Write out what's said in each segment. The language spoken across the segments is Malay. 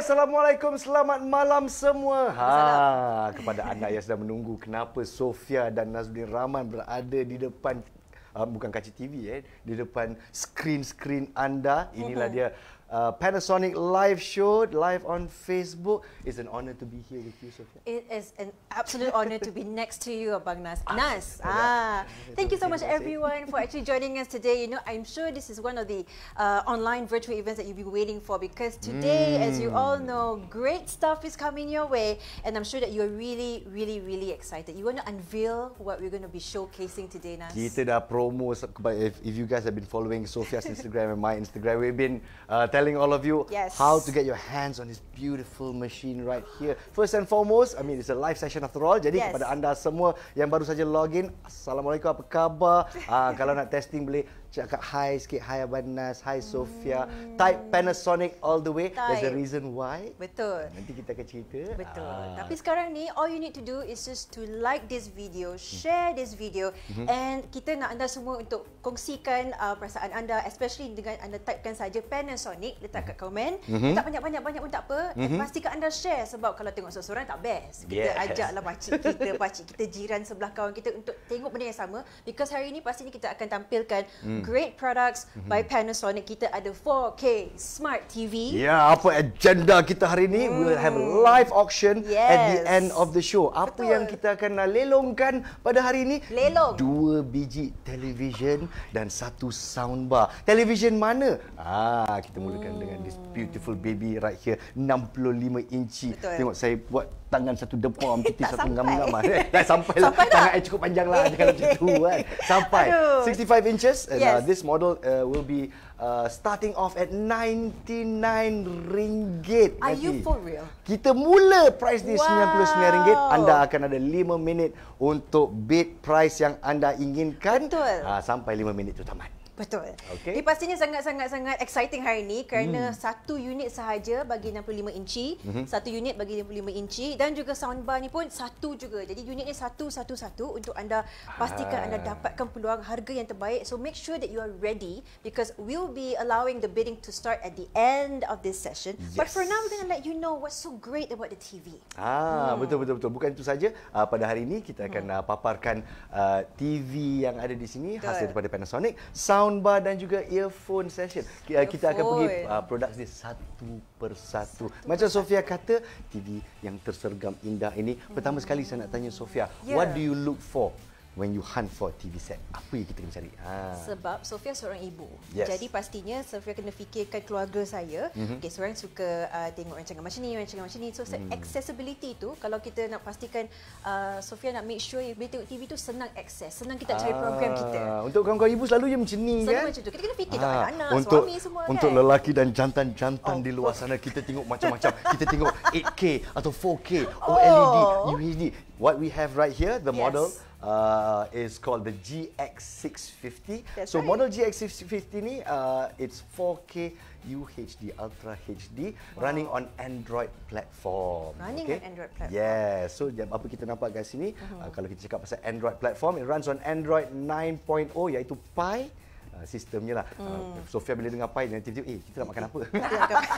Assalamualaikum. Selamat malam semua. Ha, kepada anda yang sedang menunggu kenapa Sofia dan Nazmin Rahman berada di depan uh, bukan kaca TV eh, di depan skrin-skrin anda. Inilah dia Uh, Panasonic live show, live on Facebook. It's an honor to be here with you, Sophia. It is an absolute honor to be next to you, Abang Nas. Ah, Nas, ah, thank you so much, everyone, for actually joining us today. You know, I'm sure this is one of the uh, online virtual events that you've been waiting for because today, mm. as you all mm. know, great stuff is coming your way, and I'm sure that you're really, really, really excited. You want to unveil what we're going to be showcasing today, Nas? Kita dah promo, but if, if you guys have been following Sophia's Instagram and my Instagram, we've been uh, telling all of you yes. how to get your hands on this beautiful machine right here. First and foremost, I mean it's a live session after all. Jadi yes. kepada anda semua yang baru saja login, assalamualaikum apa khabar? uh, kalau nak testing boleh cakap hi sikit hi Abanas hi Sofia hmm. type Panasonic all the way type. there's a reason why betul nanti kita akan cerita betul ah. tapi sekarang ni all you need to do is just to like this video share hmm. this video hmm. and kita nak anda semua untuk kongsikan uh, perasaan anda especially dengan anda typekan saja Panasonic letak kat mm-hmm. komen hmm. tak banyak-banyak banyak pun tak apa hmm. pastikan anda share sebab kalau tengok seorang-seorang tak best kita yes. ajaklah pakcik kita pakcik kita jiran sebelah kawan kita untuk tengok benda yang sama because hari ni pastinya kita akan tampilkan hmm. Mm-hmm. great products mm-hmm. by Panasonic. Kita ada 4K smart TV. Yeah, apa agenda kita hari ini? Mm. will have a mm. live auction yes. at the end of the show. Betul. Apa yang kita akan lelongkan pada hari ini? Lelong. Dua biji television dan satu soundbar. Television mana? Ah, kita mulakan mm. dengan this beautiful baby right here, 65 inci. Betul. Tengok saya buat tangan satu depa macam satu gam-gam eh. Tak sampai lah. tangan eh cukup panjang lah kalau macam tu kan. Sampai. Aduh. 65 inches and uh, yes. uh, this model uh, will be uh, starting off at 99 ringgit. Are nanti. you for real? Kita mula price ni wow. 99 ringgit. Anda akan ada 5 minit untuk bid price yang anda inginkan. Uh, sampai 5 minit tu tamat. Betul. Okay. Eh, pastinya sangat-sangat-sangat exciting hari ini kerana hmm. satu unit sahaja bagi 65 inci, hmm. satu unit bagi 65 inci dan juga soundbar ni pun satu juga. Jadi unit ni satu-satu-satu untuk anda pastikan ha. anda ah. dapatkan peluang harga yang terbaik. So make sure that you are ready because we'll be allowing the bidding to start at the end of this session. Yes. But for now, we're going to let you know what's so great about the TV. Ah, betul-betul. Hmm. betul Bukan itu saja. Uh, pada hari ini, kita akan hmm. uh, paparkan uh, TV yang ada di sini, Good. hasil daripada Panasonic. Sound soundbar dan juga earphone session. Earphone. Uh, kita akan pergi uh, produk ni satu persatu. Satu Macam per Sofia kata, TV yang tersergam indah ini. Pertama sekali saya nak tanya Sofia, yeah. what ya. do you look for when you hunt for TV set apa yang kita kena cari ha. sebab Sofia seorang ibu yes. jadi pastinya Sofia kena fikirkan keluarga saya mm-hmm. okay, seorang suka uh, tengok rancangan macam ni rancangan macam ni so mm. accessibility tu kalau kita nak pastikan uh, Sofia nak make sure bila tengok TV tu senang access senang kita cari program ah, kita untuk kawan-kawan ibu selalu je macam ni kan? selalu macam tu kita kena fikir ah. tak anak untuk, suami semua untuk kan? lelaki dan jantan-jantan oh. di oh. luar sana kita tengok macam-macam kita tengok 8K atau 4K OLED oh. UHD e what we have right here the model uh, is called the GX650. so right. model GX650 ni uh, it's 4K UHD Ultra HD wow. running on Android platform. Running okay? on Android platform. Yes. So jap apa kita nampak guys sini uh-huh. uh, kalau kita cakap pasal Android platform it runs on Android 9.0 iaitu Pie Ah, sistemnya lah. Ah, hmm. Uh, Sofia bila dengar pai nanti tiba-tiba, eh kita nak makan apa?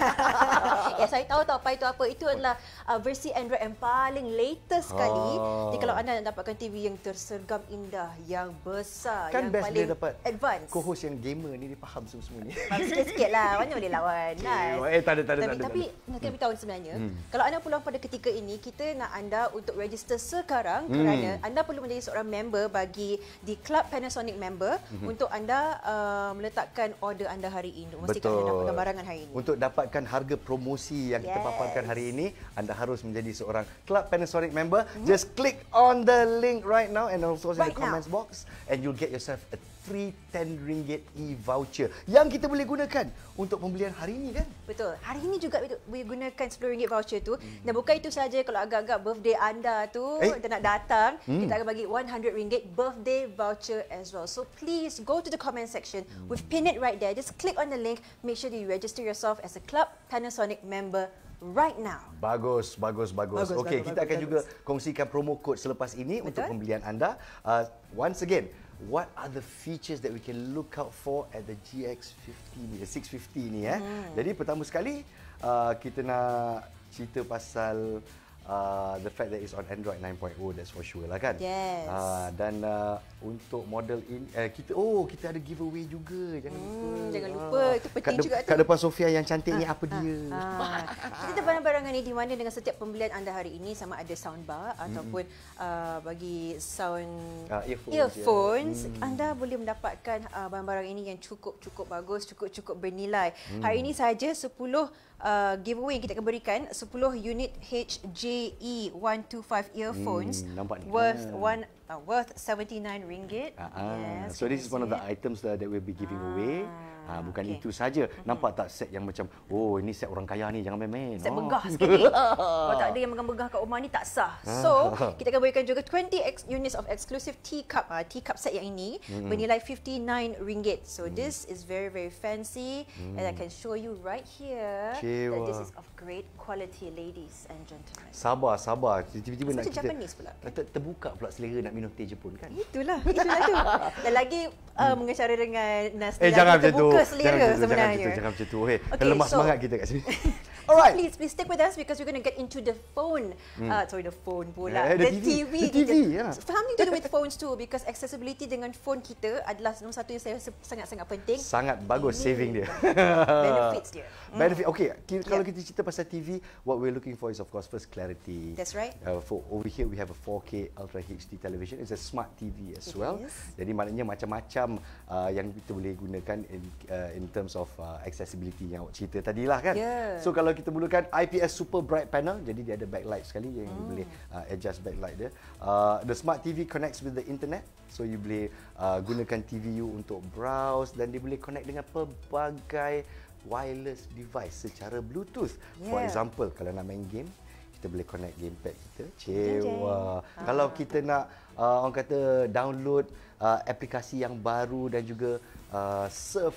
ya saya tahu tau pai itu apa. Itu adalah uh, versi Android yang paling latest sekali. Oh. Jadi kalau anda nak dapatkan TV yang tersergam indah, yang besar, kan yang best paling dia dapat advance. co yang gamer ni dia faham semua-semua ni. Sikit-sikit lah. Mana boleh lawan. Okay. Nice. Eh tak ada, tak ada. Tapi, tak ada, tapi tak ada. nak beritahu sebenarnya, hmm. kalau anda pulang pada ketika ini, kita nak anda untuk register sekarang hmm. kerana anda perlu menjadi seorang member bagi di Club Panasonic member hmm. untuk anda uh, Uh, meletakkan order anda hari ini untuk anda dapatkan barangan hari ini. Untuk dapatkan harga promosi yang yes. kita paparkan hari ini, anda harus menjadi seorang Club Panasonic member. hmm Just click on the link right now and also right in the comments now. box and you'll get yourself a free RM10 e-voucher yang kita boleh gunakan untuk pembelian hari ini kan? Betul. Hari ini juga boleh gunakan RM10 voucher tu. Hmm. Dan bukan itu saja kalau agak-agak birthday anda tu eh. kita nak datang, hmm. kita akan bagi RM100 birthday voucher as well. So please go to the comment section. Hmm. We've pinned it right there. Just click on the link. Make sure you register yourself as a Club Panasonic member right now. Bagus, bagus, bagus. bagus Okey, kita bagus, akan bagus. juga kongsikan promo kod selepas ini Betul? untuk pembelian anda. Uh, once again, what are the features that we can look out for at the GX 50 ni, 650 ni eh. Mm. Jadi pertama sekali uh, kita nak cerita pasal Uh, the fact that it's on Android 9.0 that's for sure lah kan. Yes. Uh, dan uh, untuk model ini uh, kita oh kita ada giveaway juga jangan hmm, lupa. Jangan ah. lupa uh, itu penting kat de- juga kat depan Sofia yang cantik ha, ni ah, apa ha, dia? Ha. Kita barang-barangan ini di mana dengan setiap pembelian anda hari ini sama ada soundbar hmm. ataupun uh, bagi sound uh, earphones, earphones ya. hmm. anda boleh mendapatkan uh, barang-barang ini yang cukup-cukup bagus, cukup-cukup bernilai. Hmm. Hari mm. ini saja 10 uh, giveaway yang kita akan berikan 10 unit HJE 125 earphones hmm, worth yeah. one uh, worth 79 ringgit. Uh-huh. Yes, so this is one it. of the items that, uh, that we'll be giving uh-huh. away. Ah. Ha, bukan okay. itu saja. Nampak tak set yang macam, oh ini set orang kaya ni, jangan main-main. Set oh. Ah. megah sikit. Oh. Kalau tak ada yang megah megah kat rumah ni, tak sah. So, kita akan berikan juga 20 units of exclusive teacup uh, teacup set yang ini mm-hmm. bernilai RM59. So, mm. this is very, very fancy. Mm. And I mm. can show you right here Cewa. that this is of great quality, ladies and gentlemen. Sabar, sabar. Tiba-tiba nak kita... Pula, okay? Terbuka pula selera nak minum teh Jepun kan? Itulah, itulah tu. Dan lagi, uh, hmm. mengesara dengan Nasdaq. Eh, jangan macam tu selera jangan, sebenarnya. Jangan kita jangan macam tu. Eh. Okay, okay, lemah so, semangat kita kat sini. Alright. Please, please stick with us because we're going to get into the phone. Hmm. Uh, sorry, the phone pula. Yeah, the, the TV. TV. The TV, yeah. So, something to do with phones too because accessibility dengan phone kita adalah satu yang saya sangat-sangat penting. Sangat bagus, saving dia. benefits dia. Benefit. Okay, kalau yeah. kita cerita pasal TV, what we're looking for is of course first clarity. That's right. Uh, for over here we have a 4K Ultra HD television. It's a smart TV as It well. Is. Jadi maknanya macam-macam uh, yang kita boleh gunakan in uh, in terms of uh, accessibility yang awak cerita tadi lah kan. Yeah. So kalau kita mulakan IPS super bright panel, jadi dia ada backlight sekali yang mm. boleh hmm. uh, adjust backlight dia. Uh, the smart TV connects with the internet. So you boleh uh, gunakan TV you untuk browse dan dia boleh connect dengan pelbagai wireless device secara bluetooth yeah. for example kalau nak main game kita boleh connect gamepad kita cewa jeng ah. kalau kita nak uh, orang kata download uh, aplikasi yang baru dan juga uh, surf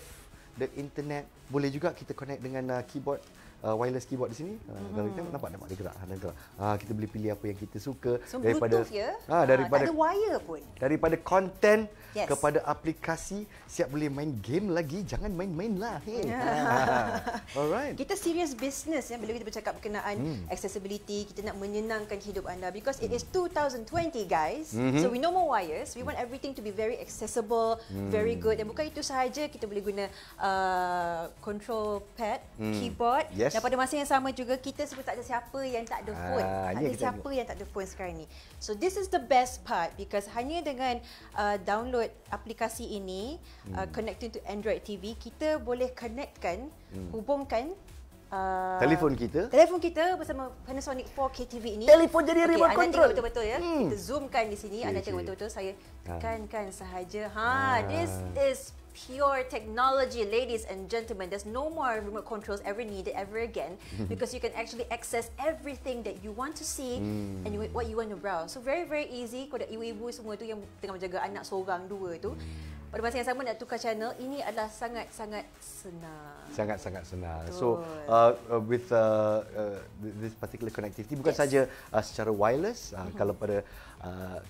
the internet boleh juga kita connect dengan uh, keyboard Uh, wireless keyboard di sini. Uh, hmm. kita nampak nampak dia gerak, dia gerak. Uh, kita boleh pilih apa yang kita suka so, daripada Bluetooth, ya? uh, daripada ada wire pun. Daripada content yes. kepada aplikasi siap boleh main game lagi jangan main-main lah hey. yeah. Ya. alright kita serious business ya bila kita bercakap berkenaan mm. accessibility kita nak menyenangkan hidup anda because it hmm. is 2020 guys mm-hmm. so we no more wires we want everything to be very accessible mm. very good dan bukan itu sahaja kita boleh guna uh, control pad mm. keyboard yes. dan pada masa yang sama juga kita sebut tak ada siapa yang tak ada ah, phone uh, ada siapa tengok. yang tak ada phone sekarang ni So this is the best part because hanya dengan uh, download aplikasi ini uh, hmm. uh, connecting to Android TV kita boleh connectkan hmm. hubungkan Uh, telefon kita telefon kita bersama Panasonic 4K TV ini telefon jadi okay, remote control tengok betul-betul ya hmm. kita zoomkan di sini cik, anda tengok cik. betul-betul saya ha. tekankan ha. sahaja ha, ha this is pure technology, ladies and gentlemen. There's no more remote controls ever needed ever again because you can actually access everything that you want to see mm. and you, hmm. what you want to browse. So very very easy. Kau dah ibu-ibu semua tu yang tengah menjaga anak seorang dua tu. Mm. Pada masa yang sama nak tukar channel, ini adalah sangat-sangat senang. Sangat-sangat senang. Betul. So, uh, uh, with uh, uh, this particular connectivity, bukan yes. saja uh, secara wireless, uh, mm-hmm. kalau pada uh, ah,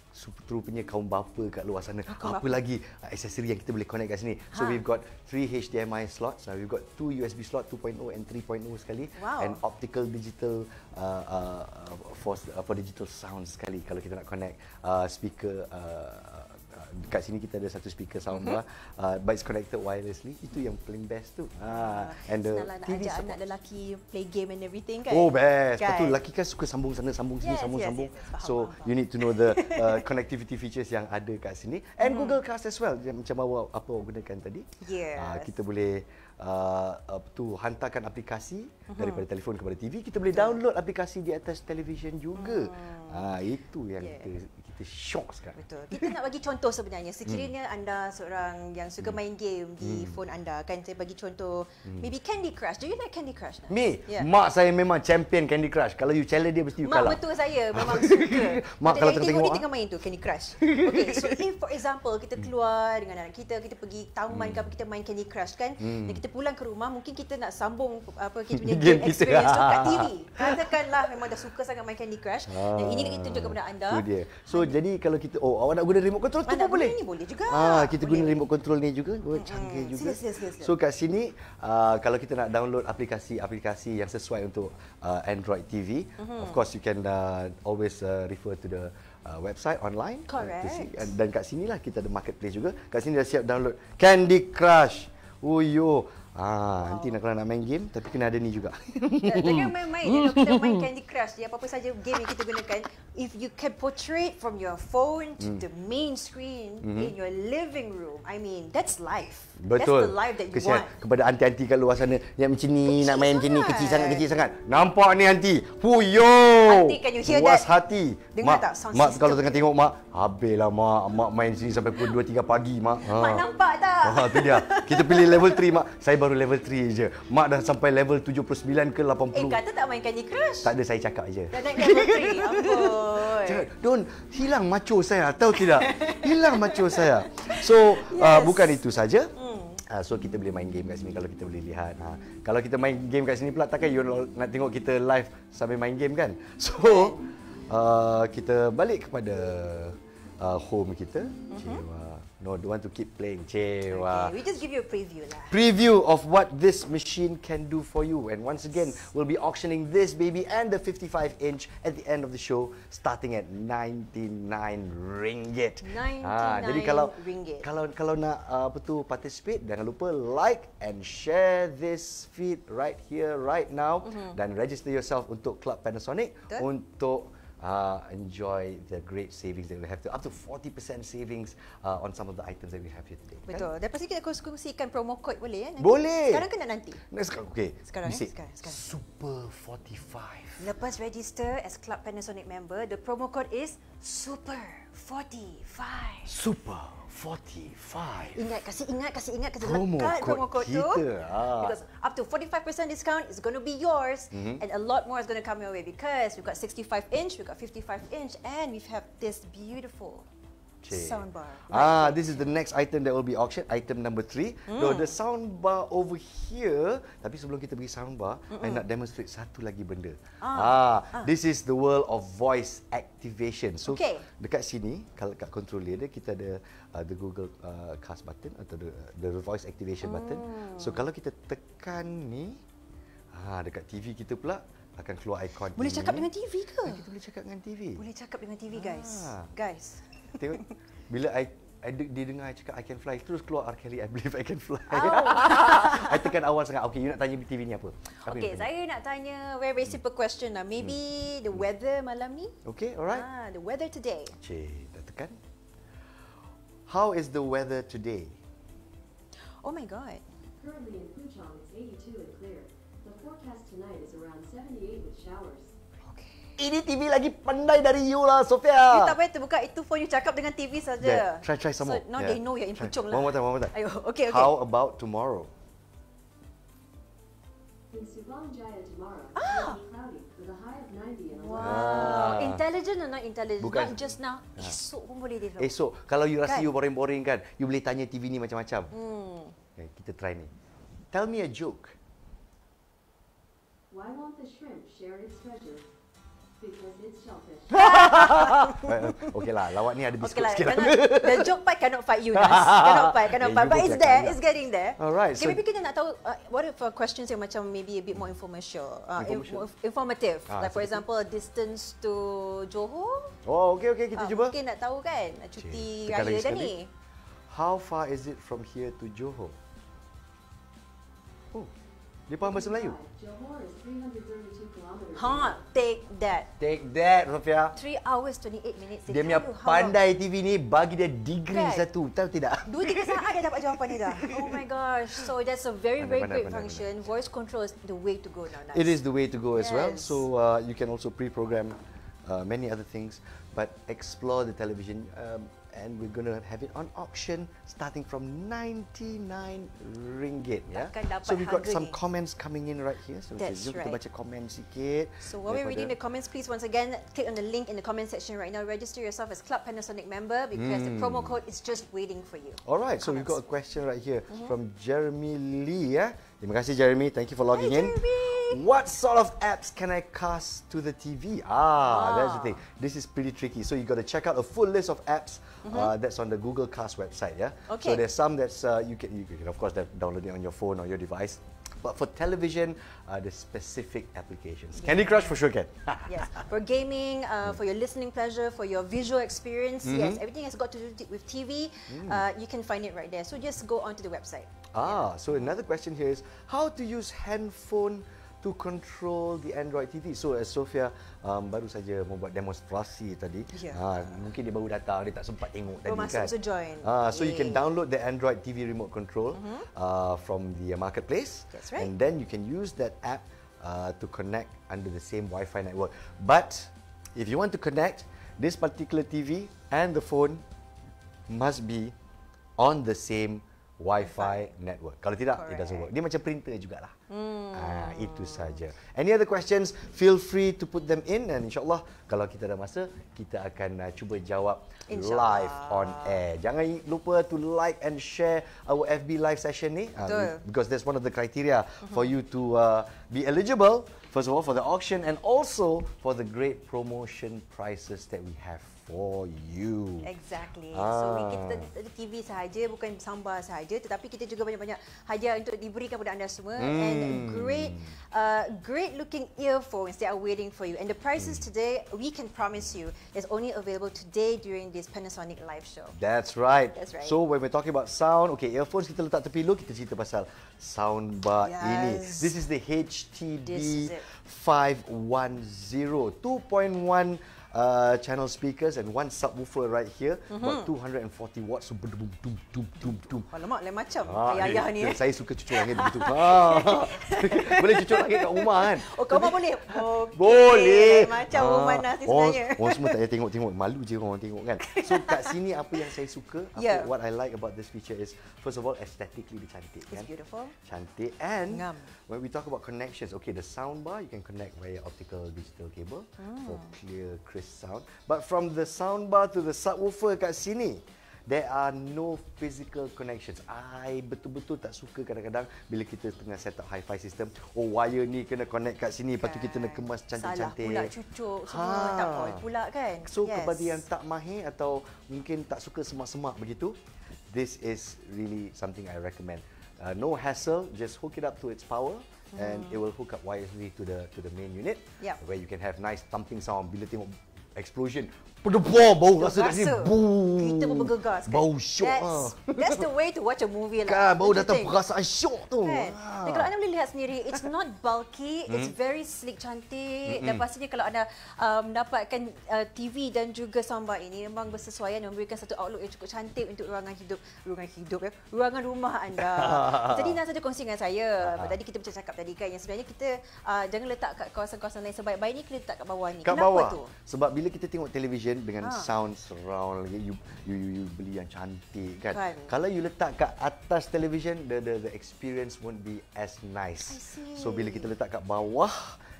true punya kaum bapa kat luar sana. Ah, kaum Apa bapa. lagi uh, aksesori yang kita boleh connect kat sini. Ha. So we've got three HDMI slots, so we've got two USB slot 2.0 and 3.0 sekali wow. and optical digital uh, uh, for, uh, for digital sound sekali kalau kita nak connect uh, speaker uh, kat sini kita ada satu speaker sound mhm. bar uh, but it's connected wirelessly itu yang paling best tu ha uh, and Senang the lah TV ajak anak lelaki play game and everything kan oh best kan? betul lelaki kan suka sambung sana sambung sini yes, sambung yes, sambung yes, yes, yes. so you need to know the uh, connectivity features yang ada kat sini and mm Google Cast as well macam apa apa gunakan tadi ah, yes. uh, kita boleh Uh, tu hantarkan aplikasi uh-huh. daripada telefon kepada TV kita boleh download aplikasi di atas televisyen juga. Mhm. Ah uh-huh. uh, itu yang yeah. kita kita shock sekarang. Betul. Kita nak bagi contoh sebenarnya. Sekiranya hmm. anda seorang yang suka hmm. main game di hmm. phone anda, kan saya bagi contoh hmm. maybe Candy Crush. Do you like Candy Crush? Nah? Me? Yeah. Mak saya memang champion Candy Crush. Kalau you challenge dia, mesti you mak kalah. Mak betul saya. Memang suka. mak kalau tengok, tengok, ha? tengah main tu, Candy Crush. Okay, so if for example, kita hmm. keluar hmm. dengan anak kita, kita pergi taman hmm. ke kita main Candy Crush kan, hmm. dan kita pulang ke rumah, mungkin kita nak sambung apa kita punya game, game experience kita. kat TV. Katakanlah memang dah suka sangat main Candy Crush. Ah. Dan ini nak tunjuk kepada anda. so jadi kalau kita oh awak nak guna remote control tu pun boleh. Ini boleh juga. Ah kita boleh. guna remote control ni juga. Oh, canggih hmm. juga. Sila, sila, sila. So kat sini uh, kalau kita nak download aplikasi-aplikasi yang sesuai untuk uh, Android TV, mm-hmm. of course you can uh, always uh, refer to the uh, website online. Correct. Uh, dan kat sinilah kita ada marketplace juga. Kat sini dah siap download Candy Crush. Uyo. Oh, Ah, wow. nanti nak kalau nak main game tapi kena ada ni juga. Jangan main main kalau kita main Candy Crush dia apa-apa saja game yang kita gunakan if you can portray from your phone to mm. the main screen mm-hmm. in hmm. your living room. I mean, that's life. Betul. That's the life that you Kesian. want. Kepada anti-anti kat luar sana yang macam ni kecil nak main sangat. macam ni kecil sangat kecil sangat. Nampak ni anti. Fuyo. Anti can you hear Puas that? hati. Dengar mak, tak sound Mak system. kalau tengah tengok mak, habislah mak. Mak main sini sampai pukul 2 3 pagi mak. Ha. Mak nampak tak? Ha, tu dia. Kita pilih level 3 mak. Saya baru level 3 je. Mak dah sampai level 79 ke 80. Eh, kata tak main Candy Crush? Tak ada, saya cakap je. Dah naik level 3, Don, hilang macho saya, tahu tidak? Hilang macho saya. So, yes. uh, bukan itu saja. Hmm. Uh, so kita boleh main game kat sini kalau kita boleh lihat. Ha. Kalau kita main game kat sini pula takkan you nak tengok kita live sambil main game kan? So uh, kita balik kepada uh, home kita. Uh-huh. Okay, wow. No, don't want to keep playing. Chewa. Okay, we just give you a preview lah. Preview of what this machine can do for you. And once again, we'll be auctioning this baby and the 55 inch at the end of the show, starting at 99 ringgit. 99 ah, jadi kalau, ringgit. Kalau kalau nak uh, apa tu participate, jangan lupa like and share this feed right here, right now, mm-hmm. dan register yourself untuk Club Panasonic Good. untuk uh, enjoy the great savings that we have to up to 40% savings uh, on some of the items that we have here today. Betul. Kan? Dan pasti kita kongsikan promo code boleh ya? Eh? Boleh. Sekarang ke nak nanti? Next, okay. Sekarang, eh? sekarang, sekarang. Super 45. Lepas register as Club Panasonic member, the promo code is Super 45. Super 45. Ingat, kasi ingat, kasi ingat, kasi promo ingat code promo code kita, tu. Ah. Because up to 45% discount is going to be yours mm -hmm. and a lot more is going to come your way because we've got 65 inch, we've got 55 inch and we've have this beautiful Cik. Soundbar. Ah, right ah, here. this is the next item that will be auctioned. Item number three. No, mm. the soundbar over here. Tapi sebelum kita pergi soundbar, Mm-mm. I nak demonstrate satu lagi benda. Ah. ah. Ah, this is the world of voice activation. So, okay. dekat sini, kalau kat controller dia, kita ada uh, the Google uh, Cast button atau the, the voice activation mm. button. Hmm. So, kalau kita tekan ni, ah, dekat TV kita pula, akan keluar ikon boleh ini. cakap dengan TV ke? Kita boleh cakap dengan TV. Boleh cakap dengan TV, guys. Ah. Guys tengok bila I I dia dengar I cakap I can fly terus keluar R. Kelly I believe I can fly oh. I tekan awal sangat okay you nak tanya TV ni apa, apa okay saya nak tanya very simple question lah maybe hmm. the hmm. weather malam ni okay alright ah, the weather today cik dah tekan how is the weather today oh my god currently in Puchong it's 82 and clear the forecast tonight is around 78 with showers ini TV lagi pandai dari you lah, Sofia. You tak payah terbuka. Itu phone you cakap dengan TV saja. Yeah, try, try some more. So, now yeah. they know you're in pucung lah. One more time, one more time. Ayo, okay, okay. How about tomorrow? Ah! Wow. Ah. Intelligent or not intelligent? Bukan. Not just now. Ah. Esok pun boleh develop. Esok. Kalau you rasa kan? you boring-boring kan, you boleh tanya TV ni macam-macam. Hmm. Okay, kita try ni. Tell me a joke. Why won't the shrimp share its treasure? uh, okay lah, lawak ni ada biskut okay lah, sikit lah. the joke part cannot fight you, Nas. Cannot fight, cannot yeah, fight. But it's there, it's getting there. Alright. Okay, so maybe kita nak tahu, uh, what if uh, questions yang macam maybe a bit more informational. Uh, informational. informative. Ah, like for example, a distance to Johor. Oh, okay, okay. Kita uh, cuba. Mungkin nak tahu kan, cuti raya dah ni. How far is it from here to Johor? Dia faham bahasa Melayu. Ha, take that. Take that, Sofia. 3 hours 28 minutes. Dia punya pandai TV ni bagi dia degree right. Kan? satu. Tahu tidak? 2 3 saat dia dapat jawapan dia dah. Oh my gosh. So that's a very very pandai, great pandai, function. Pandai. Voice control is the way to go now. Nice. It is the way to go as well. So uh, you can also pre-program uh, many other things but explore the television. Um, and we're going to have it on auction starting from 99 ringgit ya yeah? so we got some ni. comments coming in right here so we just right. kita baca komen sikit so while we're reading the comments please once again click on the link in the comment section right now register yourself as club panasonic member because mm. the promo hmm. code is just waiting for you all right so comments. we've got a question right here mm-hmm. from jeremy lee ya yeah? terima kasih jeremy thank you for logging Hi, in what sort of apps can I cast to the TV? Ah, ah, that's the ah. thing. This is pretty tricky. So you got to check out a full list of apps mm -hmm. uh, that's on the Google Cast website. Yeah. Okay. So there's some that's uh, you can you can of course download it on your phone or your device. But for television, uh, the specific applications. Yeah. Candy Crush for sure can. yes. For gaming, uh, hmm. for your listening pleasure, for your visual experience, mm -hmm. yes, mm-hmm. everything has got to do with TV. Mm. Uh, you can find it right there. So just go onto the website. Ah, yeah. so another question here is how to use handphone to control the Android TV. So as Sofia um, baru saja membuat demonstrasi tadi. Yeah. Ha, uh, mungkin dia baru datang, dia tak sempat tengok tadi oh, masuk kan. Join. Ha, so Yay. you can download the Android TV remote control mm-hmm. uh, from the marketplace. That's right. And then you can use that app uh, to connect under the same Wi-Fi network. But if you want to connect this particular TV and the phone must be on the same Wi-Fi network. Kalau tidak, Correct. it doesn't work. Dia macam printer jugalah. Hmm. Ah, itu saja. Any other questions, feel free to put them in. And insyaAllah, kalau kita ada masa, kita akan uh, cuba jawab live on air. Jangan lupa to like and share our FB live session ni. Uh, Because that's one of the criteria mm-hmm. for you to uh, be eligible. First of all, for the auction and also for the great promotion prices that we have for you. Exactly. Ah. So kita ada TV saja, bukan sambar saja. tetapi kita juga banyak-banyak hadiah untuk diberikan kepada anda semua hmm. and great uh, great looking earphones they are waiting for you and the prices hmm. today we can promise you is only available today during this Panasonic live show. That's right. That's right. So when we talking about sound, okay, earphones kita letak tepi lu kita cerita pasal soundbar yes. ini. This is the HTB 510 2.1 uh, channel speakers and one subwoofer right here mm-hmm. about 240 mhm. watts so berdum dum dum dum dum alamak lain macam ah, ayah ayah ni ya. Eh. saya suka cucuk langit begitu ha boleh cucuk langit kat rumah kan oh kau boleh okay. boleh macam ah. rumah ah, nasi orang, oh, sebenarnya orang oh, semua tak payah tengok-tengok malu je orang tengok kan so kat sini apa yang saya suka apa, yeah. what I like about this feature is first of all aesthetically dia cantik kan it's beautiful cantik and Ngam when we talk about connections, okay, the sound bar you can connect via optical digital cable mm. for clear, crisp sound. But from the sound bar to the subwoofer kat sini, there are no physical connections. I betul-betul tak suka kadang-kadang bila kita tengah set up hi-fi system, oh wire ni kena connect kat sini, okay. lepas tu kita nak kan. kemas cantik-cantik. Salah pula cucuk semua, tak ha. boleh pula kan. So, yes. kepada yang tak mahir atau mungkin tak suka semak-semak begitu, this is really something I recommend uh, no hassle. Just hook it up to its power, mm. and it will hook up wirelessly to the to the main unit, yep. where you can have nice thumping sound, bila tengok explosion, Pedebor bau rasa kat sini. Bu. Kita pun bergegas kan. Bau syok. That's, ha. that's the way to watch a movie lah. Kan, bau datang perasaan syok tu. Kan? Ha. kalau anda boleh lihat sendiri, it's not bulky. it's hmm? very sleek, cantik. Dan hmm. pastinya kalau anda uh, mendapatkan um, uh, TV dan juga sambal ini, memang bersesuaian memberikan satu outlook yang cukup cantik untuk ruangan hidup. Ruangan hidup ya. Ruangan rumah anda. Jadi, nak saja kongsi dengan saya. Ah. tadi kita macam cakap tadi kan, yang sebenarnya kita uh, jangan letak kat kawasan-kawasan lain sebaik-baiknya, kita letak kat bawah ni. Kat Kenapa bawah? tu? Sebab bila kita tengok televisyen, kitchen dengan ha. sound surround lagi you, you you you beli yang cantik kan. kan. Kalau you letak kat atas television the the the experience won't be as nice. So bila kita letak kat bawah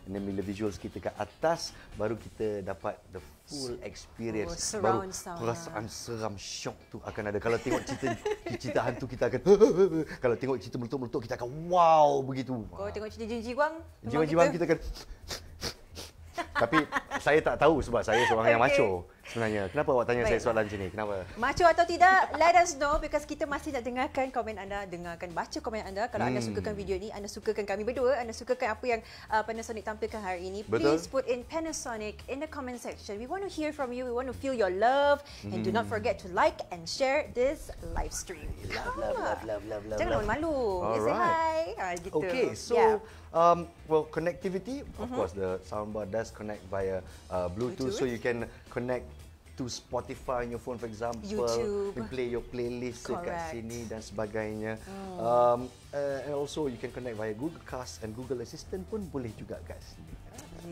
and then bila visuals kita kat atas baru kita dapat the full experience. Oh, baru ah. perasaan lah. seram shock tu akan ada kalau tengok cerita cerita hantu kita akan kalau tengok cerita meletup-meletup kita akan wow begitu. Kalau tengok cerita jinji guang kita akan Tapi saya tak tahu sebab saya seorang yang macho sebenarnya. Kenapa awak tanya Baik. saya soalan macam ni? Kenapa? Macho atau tidak, let us know because kita masih nak dengarkan komen anda, dengarkan baca komen anda. Kalau hmm. anda sukakan video ni, anda sukakan kami berdua, anda sukakan apa yang uh, Panasonic tampilkan hari ini. Betul. Please put in Panasonic in the comment section. We want to hear from you. We want to feel your love hmm. and do not hmm. forget to like and share this live stream. Love, love, love, love, love, love, love, love. Jangan love. malu. Say hi. Ha, Okay, so yeah. Um, well, connectivity, of mm-hmm. course, the soundbar does connect via uh, Bluetooth, Bluetooth, so you can connect to Spotify on your phone for example YouTube. and play your playlist dekat sini dan sebagainya mm. um uh, and also you can connect via Google Cast and Google Assistant pun boleh juga kat sini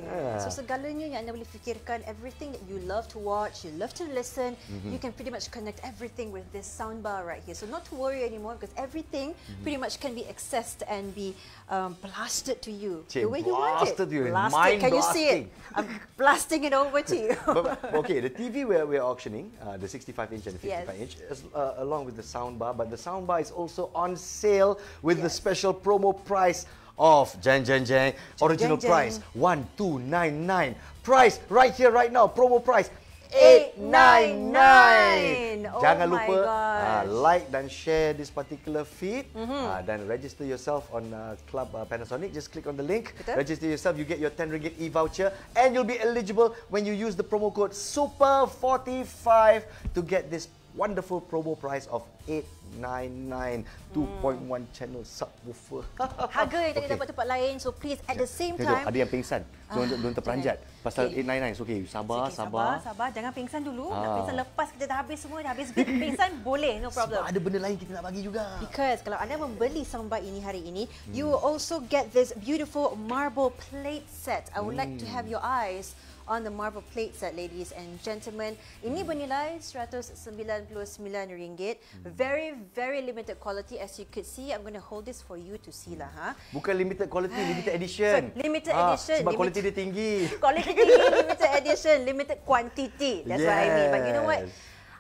Yeah. So segalanya yang anda boleh fikirkan, everything that you love to watch, you love to listen, mm -hmm. you can pretty much connect everything with this soundbar right here. So not to worry anymore because everything mm -hmm. pretty much can be accessed and be um, blasted to you Cik, the way you want it. You blasted, can blasting. you see it? I'm blasting it over to you. but, okay, the TV we're, we're auctioning, uh, the 65 inch and the 55 yes. inch, uh, along with the soundbar, but the soundbar is also on sale with yes. the special promo price of jen jen jen original jen, two nine nine price right here right now promo price eight nine nine jangan oh lupa uh, like dan share this particular feed mm-hmm. uh, dan register yourself on uh, club uh, panasonic just click on the link Betul? register yourself you get your ten ringgit e voucher and you'll be eligible when you use the promo code super forty five to get this wonderful promo price of eight 899 2.1 channel subwoofer. Harga yang tak okay. dapat tempat lain so please at the ya. same time. Ada yang pingsan. Jangan ah, belum terperanjat. Pasal eight nine nine. okay sabar, okay, sabar sabar. Sabar jangan pingsan dulu. Ah. Nak pingsan lepas kita dah habis semua dah habis pingsan boleh no problem. Sebab ada benda lain kita nak bagi juga. Because kalau anda membeli soundbar ini hari ini hmm. you will also get this beautiful marble plate set. I would hmm. like to hmm. have your eyes on the marble plates, set uh, ladies and gentlemen ini mm. bernilai RM199 mm. very very limited quality as you could see I'm going to hold this for you to see hmm. lah ha? bukan limited quality limited edition so, limited ah, edition sebab quality dia tinggi quality tinggi limited edition limited quantity that's yes. what I mean but you know what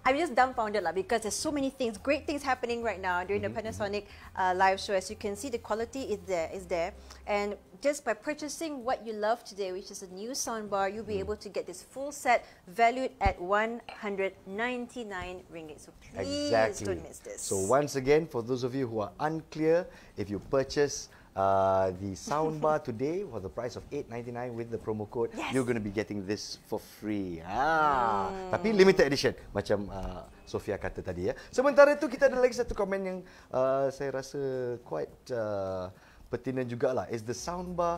I'm just dumbfounded like, because there's so many things, great things happening right now during mm -hmm. the mm-hmm, mm-hmm. Panasonic uh, live show. As you can see, the quality is there, is there. And just by purchasing what you love today, which is a new soundbar, you'll be mm. able to get this full set valued at 199 ringgit. So please exactly. don't miss this. So once again, for those of you who are unclear, if you purchase Uh, the soundbar today for the price of 8.99 with the promo code yes. you're going to be getting this for free ah hmm. tapi limited edition macam uh, Sofia kata tadi ya sementara itu kita ada lagi satu komen yang uh, saya rasa quite uh, pertinent lah. is the soundbar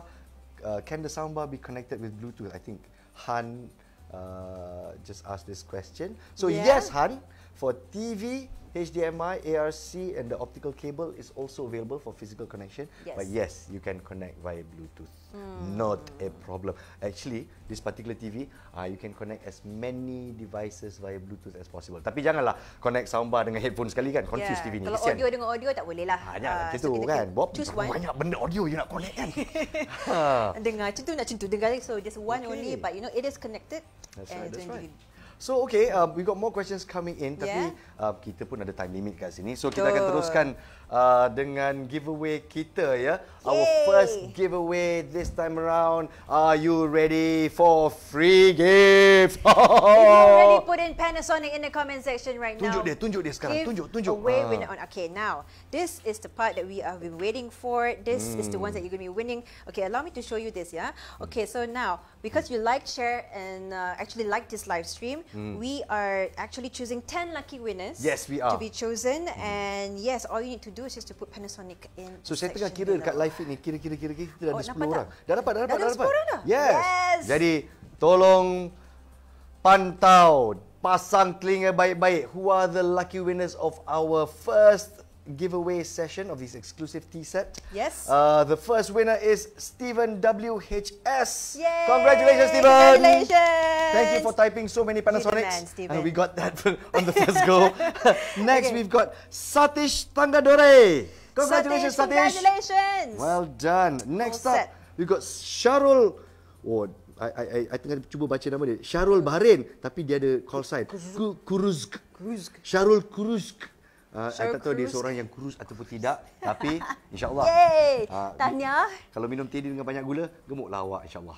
uh, can the soundbar be connected with bluetooth i think han uh, just asked this question so yeah. yes han for tv HDMI, ARC and the optical cable is also available for physical connection. Yes. But yes, you can connect via Bluetooth. Hmm. Not a problem. Actually, this particular TV, uh, ah, you can connect as many devices via Bluetooth as possible. Tapi janganlah connect soundbar dengan headphone sekali kan. Confuse yeah. TV ni. Kalau audio dengan audio, tak boleh lah. Hanya ah, uh, ah, macam so tu kan. Bob, banyak benda audio you nak connect kan. ha. Dengar, centu nak cintu Dengar, so just one okay. only. But you know, it is connected. That's right, that's right. So okay, uh, we got more questions coming in. Tapi uh, kita pun ada time limit kat sini. So kita akan teruskan uh, dengan giveaway kita ya. Yay. Our first giveaway this time around. Are you ready for free gifts? if you already put in Panasonic in the comment section right tunjuk now. Tunjuk dia, tunjuk dia sekarang. Give tunjuk, tunjuk. Away ah. winner on. Okay, now this is the part that we have been waiting for. This mm. is the hmm. ones that you're going to be winning. Okay, allow me to show you this, yeah. Okay, so now because you like, share, and uh, actually like this live stream, mm. we are actually choosing 10 lucky winners. Yes, we are. To be chosen, mm. and yes, all you need to reduce is to put Panasonic in. So saya tengah kira dekat live ni kira-kira kira kita dah oh, 10 orang. Dah dapat dah dapat dah, dapat. Yes. yes. Jadi tolong pantau pasang telinga baik-baik who are the lucky winners of our first giveaway session of this exclusive tea set. Yes. Uh, the first winner is Stephen WHS. Yay! Congratulations, Stephen! Congratulations! Thank you for typing so many Panasonic. You're we got that on the first go. Next, okay. we've got Satish Tangadore. Congratulations, Satish! Satish. Congratulations! Well done. Next All up, set. we've got Sharul. Oh, I, I, I, I tengah cuba baca nama dia. Sharul Baharin, Tapi dia ada call sign. Kuruzk. Kuruzk. Kuruzk. Sharul Kuruzk. Uh, saya tak tahu dia seorang yang kurus ataupun tidak. Tapi, insyaAllah. Yeay! Uh, Tahniah. Kalau minum teh dengan banyak gula, gemuk lawak, insyaAllah.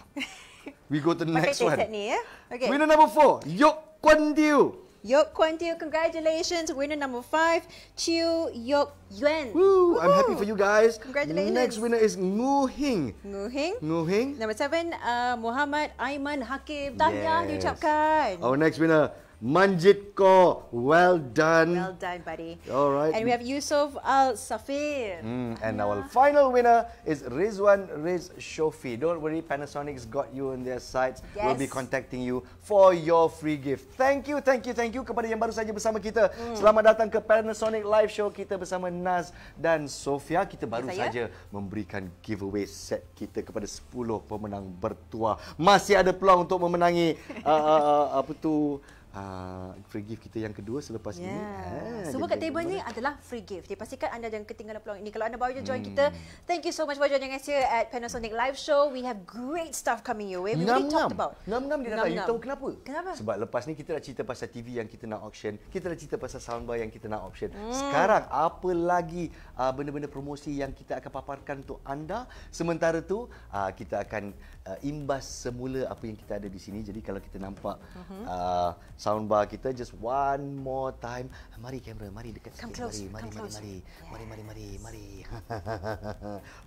We go to the next one. ni ya. Okay. Winner number four. Yok Kwan Tiu. Yok Kwan Tiu, congratulations. Winner number five, Chiu Yok Yuan. Woo, Woo I'm happy for you guys. Congratulations. Next winner is Ngu Hing. Ngu Hing. Ngu Hing. Number seven, uh, Muhammad Aiman Hakim. Tahniah yes. diucapkan. Our next winner, Manjit ko, well done. Well done, buddy. All right. And we have Yusuf Al Safir. Mm, and yeah. our final winner is Rizwan Riz Shofi. Don't worry, Panasonic's got you on their sites. Yes. We'll be contacting you for your free gift. Thank you, thank you, thank you kepada yang baru saja bersama kita. Mm. Selamat datang ke Panasonic Live Show kita bersama Nas dan Sofia. Kita baru saja memberikan giveaway set kita kepada 10 pemenang bertuah. Masih ada peluang untuk memenangi uh, uh, uh, apa tu? uh, free gift kita yang kedua selepas yeah. ini. Ha, Semua kat table ni adalah free gift. Jadi pastikan anda jangan ketinggalan peluang ini. Kalau anda baru je join hmm. kita, thank you so much for joining us here at Panasonic Live Show. We have great stuff coming your way. We really talked about. Ngam ngam dia datang. You tahu kenapa? Kenapa? Sebab lepas ni kita dah cerita pasal TV yang kita nak auction. Kita dah cerita pasal soundbar yang kita nak auction. Hmm. Sekarang apa lagi uh, benda-benda promosi yang kita akan paparkan untuk anda. Sementara tu uh, kita akan uh, imbas semula apa yang kita ada di sini. Jadi kalau kita nampak uh-huh. uh, soundbar kita just one more time. Mari kamera, mari dekat sikit. Mari, mari, mari, mari, mari. Yes. Mari, mari, mari, mari.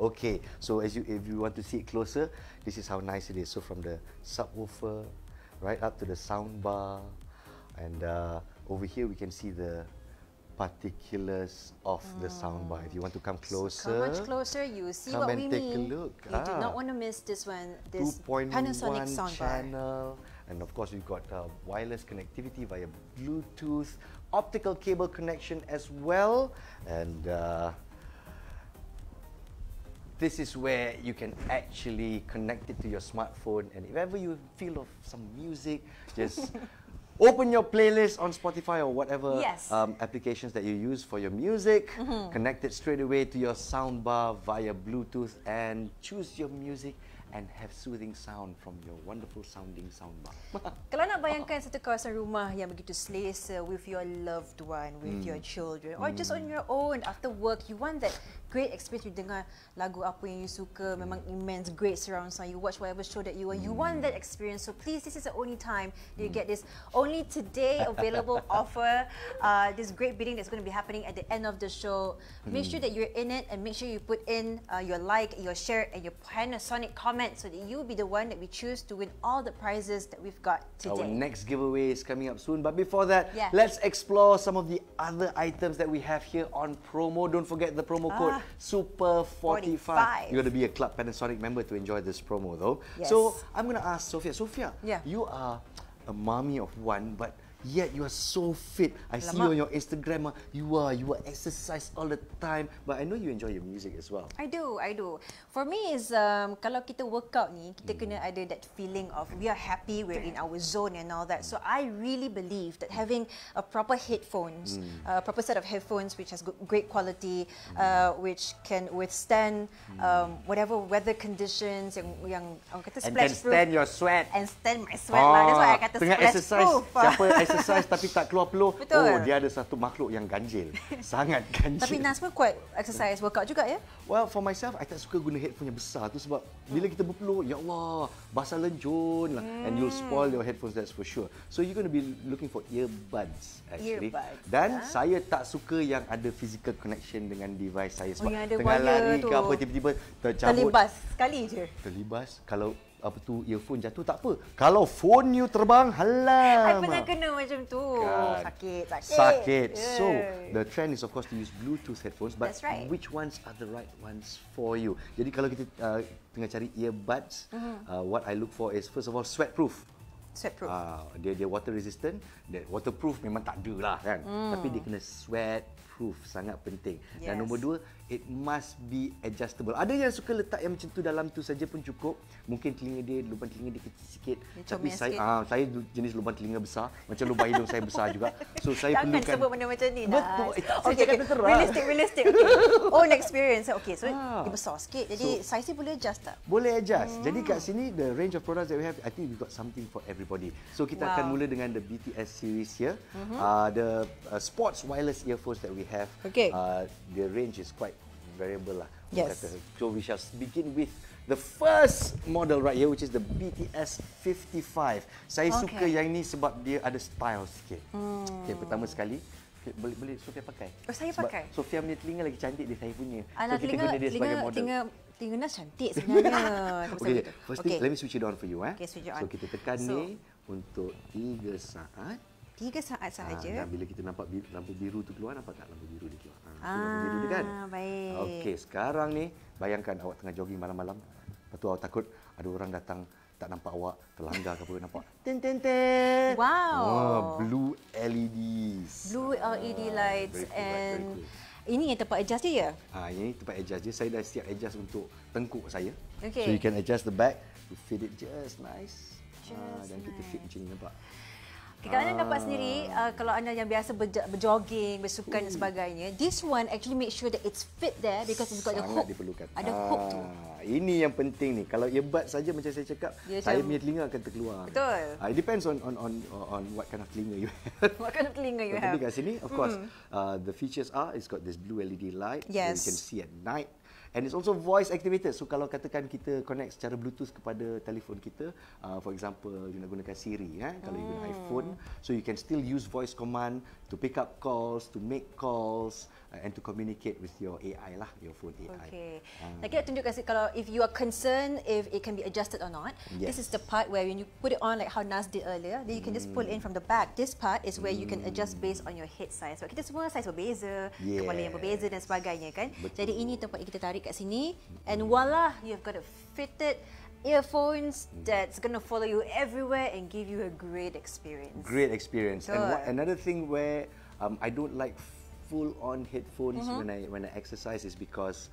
okay. So as you if you want to see it closer, this is how nice it is. So from the subwoofer right up to the soundbar and uh over here we can see the particulars of the oh. soundbite. If you want to come closer, come much closer. You see come what and we take mean. a look. You ah. do not ah. want to miss this one. This 2.1 Panasonic channel, and of course you've got uh, wireless connectivity via Bluetooth, optical cable connection as well, and. Uh, this is where you can actually connect it to your smartphone and if ever you feel of some music just open your playlist on Spotify or whatever yes. um, applications that you use for your music, mm-hmm. connect it straight away to your soundbar via Bluetooth, and choose your music. And have soothing sound from your wonderful sounding soundbar. Kalau nak bayangkan satu kawasan rumah yang begitu selesa with your loved one, with mm. your children, or mm. just on hmm. your own after work, you want that great experience you dengar lagu apa yang you suka memang immense great surround sound you watch whatever show that you want you want that experience so please this is the only time you get this only today available offer uh, this great bidding that's going to be happening at the end of the show make sure that you're in it and make sure you put in uh, your like your share and your Panasonic comment so that you'll be the one that we choose to win all the prizes that we've got today. Our next giveaway is coming up soon but before that yeah. let's explore some of the other items that we have here on promo don't forget the promo ah. code ah. Super 45. You got to be a Club Panasonic member to enjoy this promo though. Yes. So I'm going to ask Sophia. Sophia, yeah. you are a mommy of one, but yet you are so fit. I Alamak. see you on your Instagram, uh, you are you are exercise all the time. But I know you enjoy your music as well. I do, I do. For me is um, kalau kita workout ni, kita hmm. kena ada that feeling of we are happy, we're in our zone and all that. So I really believe that having a proper headphones, mm. a proper set of headphones which has great quality, mm. uh, hmm. which can withstand mm. um, hmm. whatever weather conditions yang yang orang kata splash and can stand your sweat and stand my sweat oh, lah. That's why I kata splash exercise, proof. Siapa exercise tapi tak keluar peluh. Betul. Oh, dia ada satu makhluk yang ganjil. Sangat ganjil. Tapi Nas pun kuat exercise workout juga ya? Well, for myself, I tak suka guna headphone yang besar tu sebab hmm. bila kita berpeluh, ya Allah, basah lenjun lah. Hmm. And you'll hmm. spoil your headphones, that's for sure. So, you're going to be looking for earbuds actually. Earbuds. Dan ha? saya tak suka yang ada physical connection dengan device saya oh, sebab oh, tengah lari tu. ke apa, tiba-tiba tercabut. Terlibas sekali je. Terlibas kalau apa tu earphone jatuh tak apa. Kalau phone you terbang halam. Aku pernah kena macam tu. Kan. Sakit, sakit. Sakit. Yeah. So, the trend is of course to use Bluetooth headphones but right. which ones are the right ones for you? Jadi kalau kita uh, tengah cari earbuds, mm-hmm. uh, what I look for is first of all sweat proof. sweatproof. Sweatproof. Uh, dia dia water resistant, dia waterproof memang tak ada lah kan. Mm. Tapi dia kena sweat proof sangat penting. Yes. Dan nombor dua, it must be adjustable. Ada yang suka letak yang macam tu dalam tu saja pun cukup. Mungkin telinga dia lubang telinga dia kecil sikit. Dia Tapi saya sikit. Uh, ah, saya jenis lubang telinga besar, macam lubang hidung saya besar juga. So saya Jangan perlukan Jangan sebut benda macam ni. Betul. Dah. Eh, okay, cakap okay. Lah. Realistic, realistic. Okay. Own experience. Okay, so ah. dia besar sikit. Jadi so, saya sih boleh adjust tak? Boleh adjust. Hmm. Jadi kat sini the range of products that we have, I think we got something for everybody. So kita wow. akan mula dengan the BTS series here. Mm-hmm. Uh, the uh, sports wireless earphones that we have. Okay. Uh, the range is quite variable lah. Yes. So we shall begin with the first model right here, which is the BTS 55. Saya okay. suka yang ini sebab dia ada style sikit. Hmm. Okay, pertama sekali, boleh boleh Sofia pakai. Oh, saya sebab pakai. Sofia punya telinga lagi cantik dia saya punya. Alah, so Telinga. telinga, guna dia sebagai telinga, model. Telinga, telinga Nas cantik sebenarnya. okay, first thing, okay. let me switch it on for you. Eh. Okay, switch it on. So, kita tekan so, ni untuk 3 saat. Tiga saat ah, sahaja. Ha, dan bila kita nampak biru, lampu biru tu keluar, nampak tak lampu biru dia keluar? ah, lampu biru dia kan? Ah, baik. Okey, sekarang ni bayangkan awak tengah jogging malam-malam. Lepas tu awak takut ada orang datang tak nampak awak terlanggar ke apa nampak ten ten ten wow oh, blue leds blue led ah, e lights cool, and cool. Ini yang tempat adjust dia ya? Ah, ini tempat adjust dia. Saya dah siap adjust untuk tengkuk saya. Okay. So you can adjust the back to fit it just nice. Just ha, dan nice. kita fit macam ni nampak. Kadang-kadang dapat sendiri ah. uh, kalau anda yang biasa berjogging, berjoging, bersukan Ooh. dan hmm. sebagainya. This one actually make sure that it's fit there because it's got the hook. Diperlukan. Ada ah, hook tu. Ah, ini yang penting ni. Kalau hebat saja macam saya cakap, yeah, saya punya telinga akan terkeluar. Betul. Uh, it depends on on on on what kind of telinga you have. What kind of telinga you have. Tapi kat sini, of course, mm. uh, the features are, it's got this blue LED light. Yes. You can see at night and it's also voice activated so kalau katakan kita connect secara bluetooth kepada telefon kita uh, for example you nak gunakan Siri eh hmm. kalau you guna hmm. iPhone so you can still use voice command to pick up calls to make calls uh, and to communicate with your AI lah your phone AI okay ah. nak kita tunjuk kasi kalau if you are concerned if it can be adjusted or not yes. this is the part where when you put it on like how Nas did earlier then you can just pull in hmm. from the back this part is where mm. you can hmm. adjust based on your head size sebab kita semua size berbeza yes. kepala yang berbeza dan sebagainya kan Betul. jadi ini tempat yang kita tarik dekat sini and voila you've got a fitted earphones that's going to follow you everywhere and give you a great experience great experience Good. and what, another thing where um, i don't like full on headphones mm-hmm. when i when i exercise is because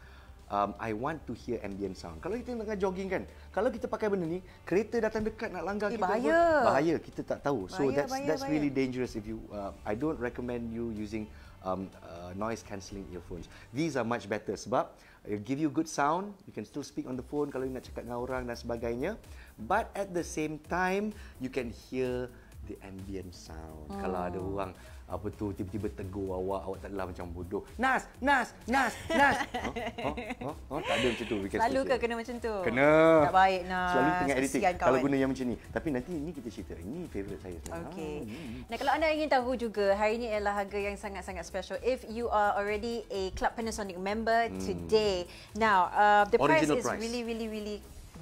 um, I want to hear ambient sound. Kalau kita tengah jogging kan, kalau kita pakai benda ni, kereta datang dekat nak langgar eh, kita bahaya. pun bahaya. Kita tak tahu. Bahaya, so that's bahaya, that's bahaya. really dangerous if you. Uh, I don't recommend you using um, uh, noise cancelling earphones. These are much better sebab it give you good sound you can still speak on the phone kalau you nak cakap dengan orang dan sebagainya but at the same time you can hear the ambient sound hmm. kalau ada oh. orang apa tu tiba-tiba tegur awak awak taklah macam bodoh nas nas nas nas oh, oh, oh, oh. tak ada macam tu weekend selalu ke kena macam tu kena tak baik nas selalu tengah editing kalau guna kan? yang macam ni tapi nanti ini kita cerita ini favorite saya sebenarnya okey ah, hmm, hmm, hmm. nah kalau anda ingin tahu juga hari ini ialah harga yang sangat-sangat special if you are already a club panasonic member hmm. today now uh, the price Original is price. really really really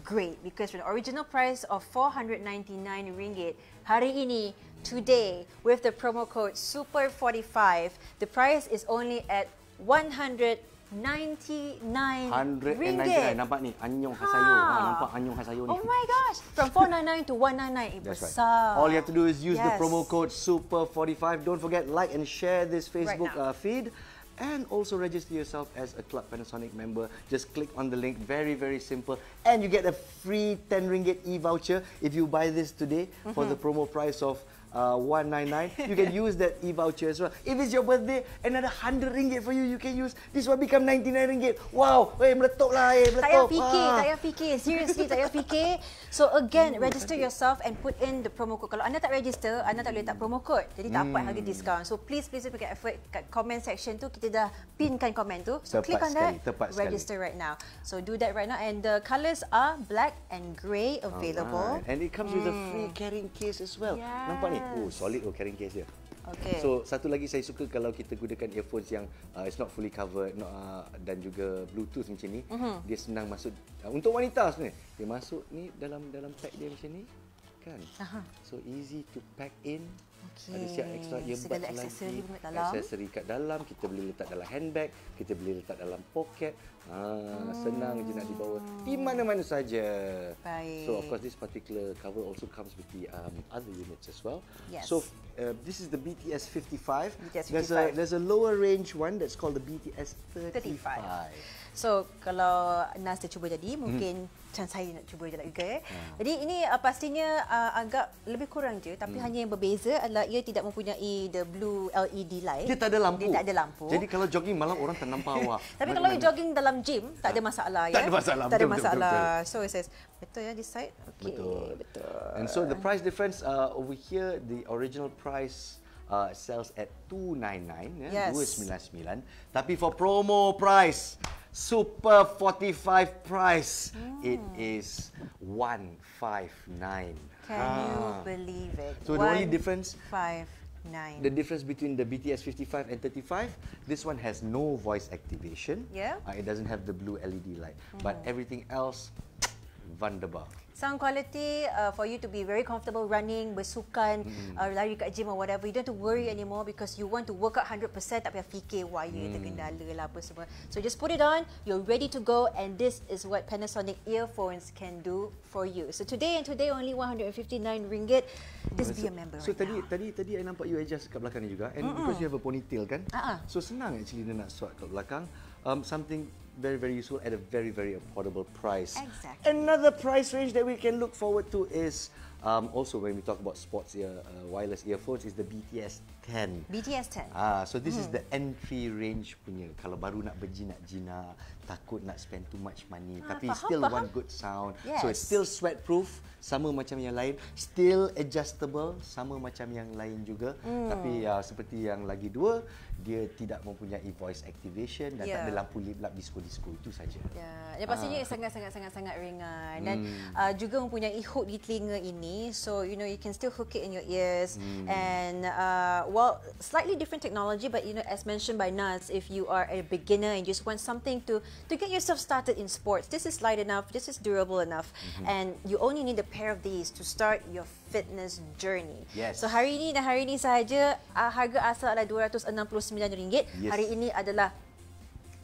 great because the original price of 499 ringgit hari ini today with the promo code SUPER45. The price is only at 100 99 ringgit. 199 nampak ni anyong hasayo ha nampak anyong hasayo ni oh my gosh from 499 to 199 it That's besar right. all you have to do is use yes. the promo code super45 don't forget like and share this facebook right uh, feed and also register yourself as a Club Panasonic member. Just click on the link, very, very simple. And you get a free 10 ringgit e-voucher if you buy this today mm -hmm. for mm-hmm. the promo price of 199 uh, you can use that e-voucher as well if it's your birthday another 100 ringgit for you you can use this will become 99 ringgit wow hey, eh, meletup lah hey, eh, meletup. tak payah fikir ah. tak payah fikir seriously tak payah fikir so again Ooh, register yourself and put in the promo code kalau anda tak register anda tak boleh letak promo code jadi tak dapat mm. harga diskaun so please please make effort kat comment section tu kita dah pinkan comment tu so tepat click on sekali, that register sekali. right now so do that right now and the colours are black and grey available right. and it comes mm. with a free hmm. carrying case as well yes. nampak ni Oh, yes. oh solid oh carrying case dia. Okay. So satu lagi saya suka kalau kita gunakan earphones yang uh, it's not fully covered not, uh, dan juga bluetooth macam ni, uh-huh. dia senang masuk uh, untuk wanita sebenarnya. Dia masuk ni dalam dalam pack dia macam ni. Kan? Uh-huh. So easy to pack in. Okay. Ada siap extra earbud Segala lagi. Segala aksesori dalam. kat dalam. Kita boleh letak dalam handbag. Kita boleh letak dalam poket. Ha, hmm. Senang je nak dibawa. Di mana-mana saja. Baik. So, of course, this particular cover also comes with the um, other units as well. Yes. So, uh, this is the BTS 55. BTS 55. There's a, there's a lower range one that's called the BTS 35. 35. So kalau Nas dah cuba jadi, mungkin hmm. macam saya nak cuba juga. Okay? Yeah. Hmm. Jadi ini uh, pastinya uh, agak lebih kurang je. Tapi hmm. hanya yang berbeza adalah ia tidak mempunyai the blue LED light. Dia tak ada lampu. Dia tak ada lampu. Jadi kalau jogging malam orang tak nampak awak. tapi kalau jogging dalam gym, tak ada ha. masalah. ya? Tak ada masalah. Tak ada masalah. So it says, betul ya decide. Okay, betul. betul. And so the price difference uh, over here, the original price uh, sells at 299 yeah, eh, yes. 299 tapi for promo price Super 45 price. Oh. It is 159. Can ah. you believe it? So One the only difference? Five. Nine. The difference between the BTS 55 and 35, this one has no voice activation. Yeah. Uh, it doesn't have the blue LED light. Mm. But hmm. everything else, wunderbar. sound quality uh, for you to be very comfortable running, bersukan, mm-hmm. uh, lari kat gym or whatever. You don't have to worry mm-hmm. anymore because you want to work out 100% tak payah fikir wire mm. terkendala lah apa semua. So just put it on, you're ready to go and this is what Panasonic earphones can do for you. So today and today only rm 159 ringgit. Just be a member so, right tadi, now. So tadi tadi tadi I nampak you adjust kat belakang ni juga and mm-hmm. because you have a ponytail kan. Uh-huh. So senang actually dia nak sort kat belakang. Um, something very, very useful at a very, very affordable price. Exactly. Another price range that we can look forward to is um, also when we talk about sports ear, uh, wireless earphones is the BTS 10. BTS 10. Ah, so this mm. is hmm. the entry range punya. Kalau baru nak berjinak jina, takut nak spend too much money. Uh, Tapi faham, still faham. one good sound. Yes. So it's still sweat proof, sama macam yang lain. Still adjustable, sama macam yang lain juga. Mm. Tapi uh, seperti yang lagi dua, dia tidak mempunyai voice activation dan yeah. tak ya. ada lampu lip-lap disco-disco. Itu saja. yeah. ya pastinya ah. sangat sangat-sangat-sangat ringan. Dan mm. uh, juga mempunyai hook di telinga ini. So, you know, you can still hook it in your ears. Mm. And uh, well, slightly different technology, but you know, as mentioned by Nas, if you are a beginner and you just want something to to get yourself started in sports, this is light enough, this is durable enough, mm-hmm. and you only need a pair of these to start your fitness journey. Yes. So hari ini dan hari ini saja uh, ah, harga asal adalah dua ratus enam RM269. Yes. Hari ini adalah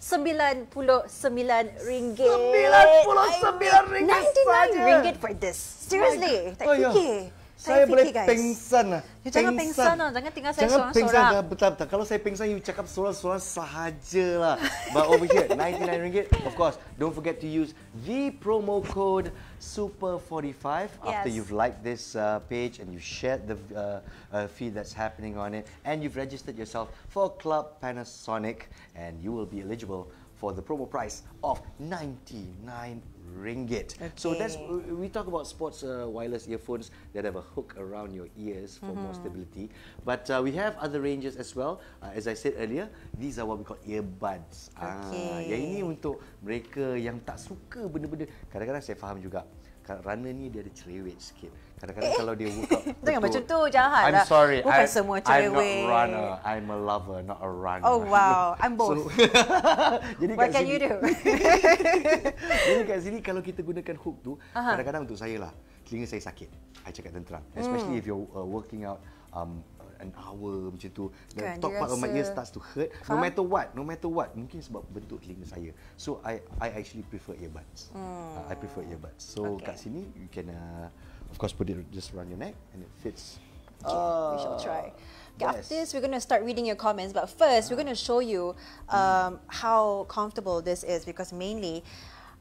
Sembilan puluh sembilan ringgit. Sembilan puluh sembilan ringgit saja. Ninety nine ringgit for this. Seriously, oh tak oh, ya. fikir. Oh, saya boleh fikir, guys. pingsan. Lah. You ya, jangan pingsan. pingsan. Lah. Jangan tinggal saya jangan sorang-sorang. Jangan pingsan. Betul, Kalau saya pingsan, you cakap sorang sahaja lah. But over here, RM99. Of course, don't forget to use the promo code SUPER45 yes. after you've liked this uh, page and you shared the uh, uh, feed that's happening on it and you've registered yourself for Club Panasonic and you will be eligible for the promo price of 99 ringgit. Okay. So that's we talk about sports uh, wireless earphones that have a hook around your ears for mm-hmm. more stability. But uh, we have other ranges as well. Uh, as I said earlier, these are what we call earbuds. Ah, okay. Ah, yang ini untuk mereka yang tak suka benda-benda. Kadang-kadang saya faham juga. Kerana ni dia ada cerewet sikit. Kadang-kadang eh. kalau dia buka betul. Jangan macam tu, jahat I'm lah. sorry. Bukan I'm, semua cerewet. I'm not a runner. I'm a lover, not a runner. Oh, wow. I'm both. So, jadi What can sini, you do? jadi kat sini, kalau kita gunakan hook tu, uh-huh. kadang-kadang untuk saya lah, telinga saya sakit. I cakap tenterang. Especially mm. if you're uh, working out um, an hour macam tu. then the kan, top part rasa... of my ear starts to hurt. Huh? No matter what, no matter what. Mungkin sebab bentuk telinga saya. So, I I actually prefer earbuds. Mm. Uh, I prefer earbuds. So, okay. kat sini, you can... Uh, Of course, put it just around your neck and it fits. Okay, oh, we shall ah, try. Okay, After this, we're going to start reading your comments. But first, ah. we're going to show you um, how comfortable this is because mainly,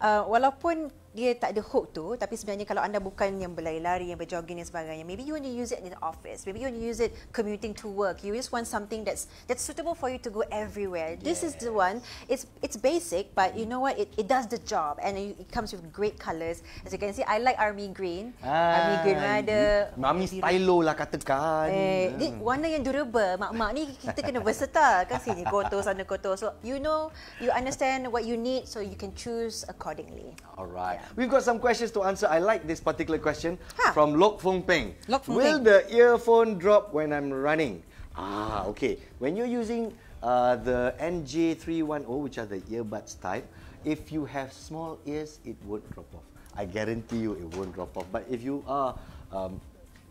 uh, walaupun dia tak ada hook tu tapi sebenarnya kalau anda bukan yang berlari-lari yang berjoging dan sebagainya maybe you want to use it in office maybe you want to use it commuting to work you just want something that's that's suitable for you to go everywhere yes. this is the one it's it's basic but you know what it it does the job and it, comes with great colours. as you can see I like army green ah, army green ada mami stylo lah katakan eh, di, hmm. warna yang durable mak-mak ni kita kena versatile kan sini kotor sana kotor so you know you understand what you need so you can choose accordingly alright Yeah. We've got some questions to answer. I like this particular question huh. from Lok Fong Peng. Lok Fong Will Peng. the earphone drop when I'm running? Ah, okay. When you're using uh, the NJ310, which are the earbuds type, if you have small ears, it won't drop off. I guarantee you it won't drop off. But if you are um,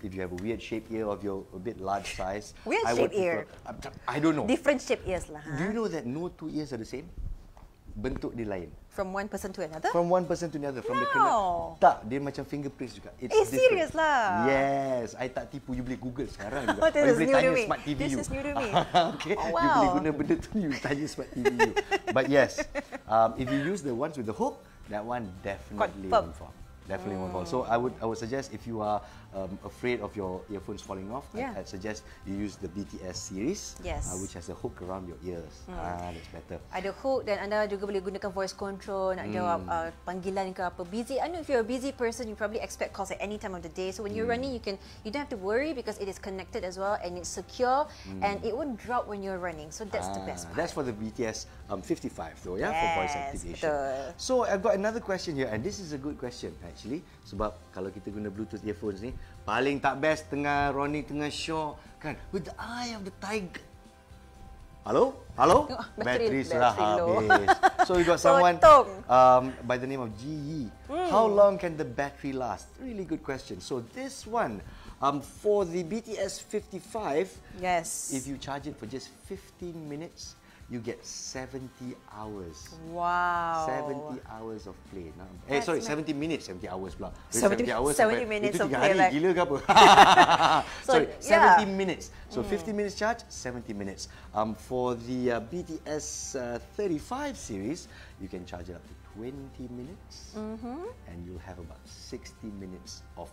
if you have a weird shaped ear or your you're a bit large size. weird I shaped ear? I don't know. Different shaped ears lah. Huh? Do you know that no two ears are the same? Bentuk dia lain. from one person to another? From one person to another. From no. the kena- tak, dia macam fingerprint juga. It's eh, different. serious lah. Yes. I tak tipu. You boleh Google sekarang juga. Oh, this you is boleh new to me. Smart TV this is new to me. okay. Oh, wow. You boleh guna benda tu, you tanya Smart TV you. But yes, um, if you use the ones with the hook, that one definitely won't fall. Definitely won't fall. So, I would, I would suggest if you are um, afraid of your earphones falling off, yeah. I, I suggest you use the BTS series, uh, yes. uh, which has a hook around your ears. Hmm. Ah, that's better. Ada hook dan anda juga boleh gunakan voice control nak hmm. jawab uh, panggilan ke apa. Busy, I know if you're a busy person, you probably expect calls at any time of the day. So when you're hmm. running, you can you don't have to worry because it is connected as well and it's secure hmm. and it won't drop when you're running. So that's ah, the best ah, part. That's for the BTS um, 55 though, yeah, yes, for voice activation. Betul. So I've got another question here, and this is a good question actually. Sebab kalau kita guna Bluetooth earphones ni, Paling tak best tengah Ronnie tengah show kan with the eye of the tiger. Hello? Hello? Oh, battery sudah habis. so you got someone um, by the name of GE. Hmm. How long can the battery last? Really good question. So this one um, for the BTS 55, yes. if you charge it for just 15 minutes, you get 70 hours. Wow. 70 hours of play. eh, That's sorry, 70 minutes, 70 hours pula. 70, 70 hours 70 minutes itu 3 hari, like... gila ke apa? so, sorry, yeah. 70 minutes. So, mm. 50 minutes charge, 70 minutes. Um, for the uh, BTS uh, 35 series, you can charge it up to 20 minutes. Mm -hmm. And you'll have about 60 minutes of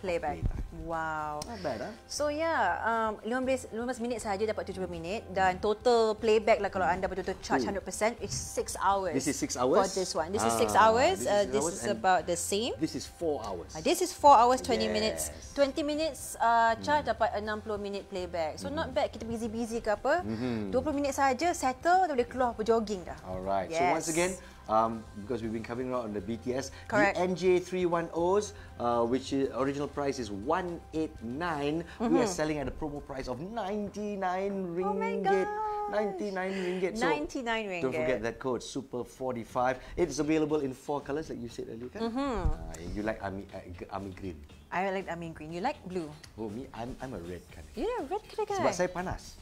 playback. playback. Wow. Not bad, huh? Ah. So yeah, um, 15, 15 minit saja dapat 70 minit dan total playback lah kalau hmm. anda betul-betul charge Ooh. Hmm. 100%, it's 6 hours. This is 6 hours? For this one. This is 6 ah, hours. This is, uh, this is about the same. This is 4 hours. Uh, this is 4 hours, 20 yes. minutes. 20 minutes uh, charge hmm. dapat 60 minit playback. So hmm. not mm-hmm. bad kita busy-busy ke apa. Hmm. 20 minit saja settle, dah boleh keluar berjoging dah. Alright. Yes. So once again, um, because we've been covering on the BTS. Correct. The NJ310s, uh, which is, original price is 189. Mm -hmm. We are mm-hmm. selling at a promo price of 99 ringgit. Oh 99 ringgit. So 99 ringgit. Don't forget that code, Super45. It's available in four colours, like you said earlier. Mm -hmm. uh, you like army, uh, army green. I like army green. You like blue. Oh, me, I'm, I'm a red kind of guy. You're a red kind of guy. Sebab saya panas.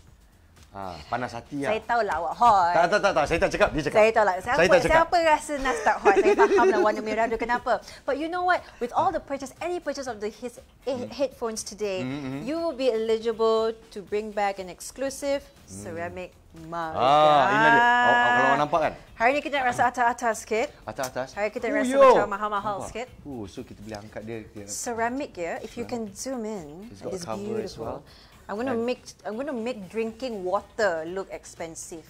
Ha, panas hati lah. Saya tahu lah awak hot. Tak, tak, tak, tak. Saya tak cakap. Dia cakap. Saya tahu lah. Siapa, saya tak cakap. Siapa rasa Nas tak hot? saya faham lah warna merah tu kenapa. But you know what? With all the purchase, any purchase of the his, mm. headphones today, mm -hmm. you will be eligible to bring back an exclusive mm. ceramic mm. mug. Ah, ah, ini dia. Oh, oh, kalau awak nampak kan? Hari ni kita rasa atas-atas sikit. Atas-atas? Hari kita Ooh, rasa yo. macam mahal-mahal sikit. Ooh, so kita boleh angkat dia. Ceramic ya? Yeah? If you can zoom in, it's, got it's a cover beautiful. As well. I'm gonna make I'm gonna make drinking water look expensive.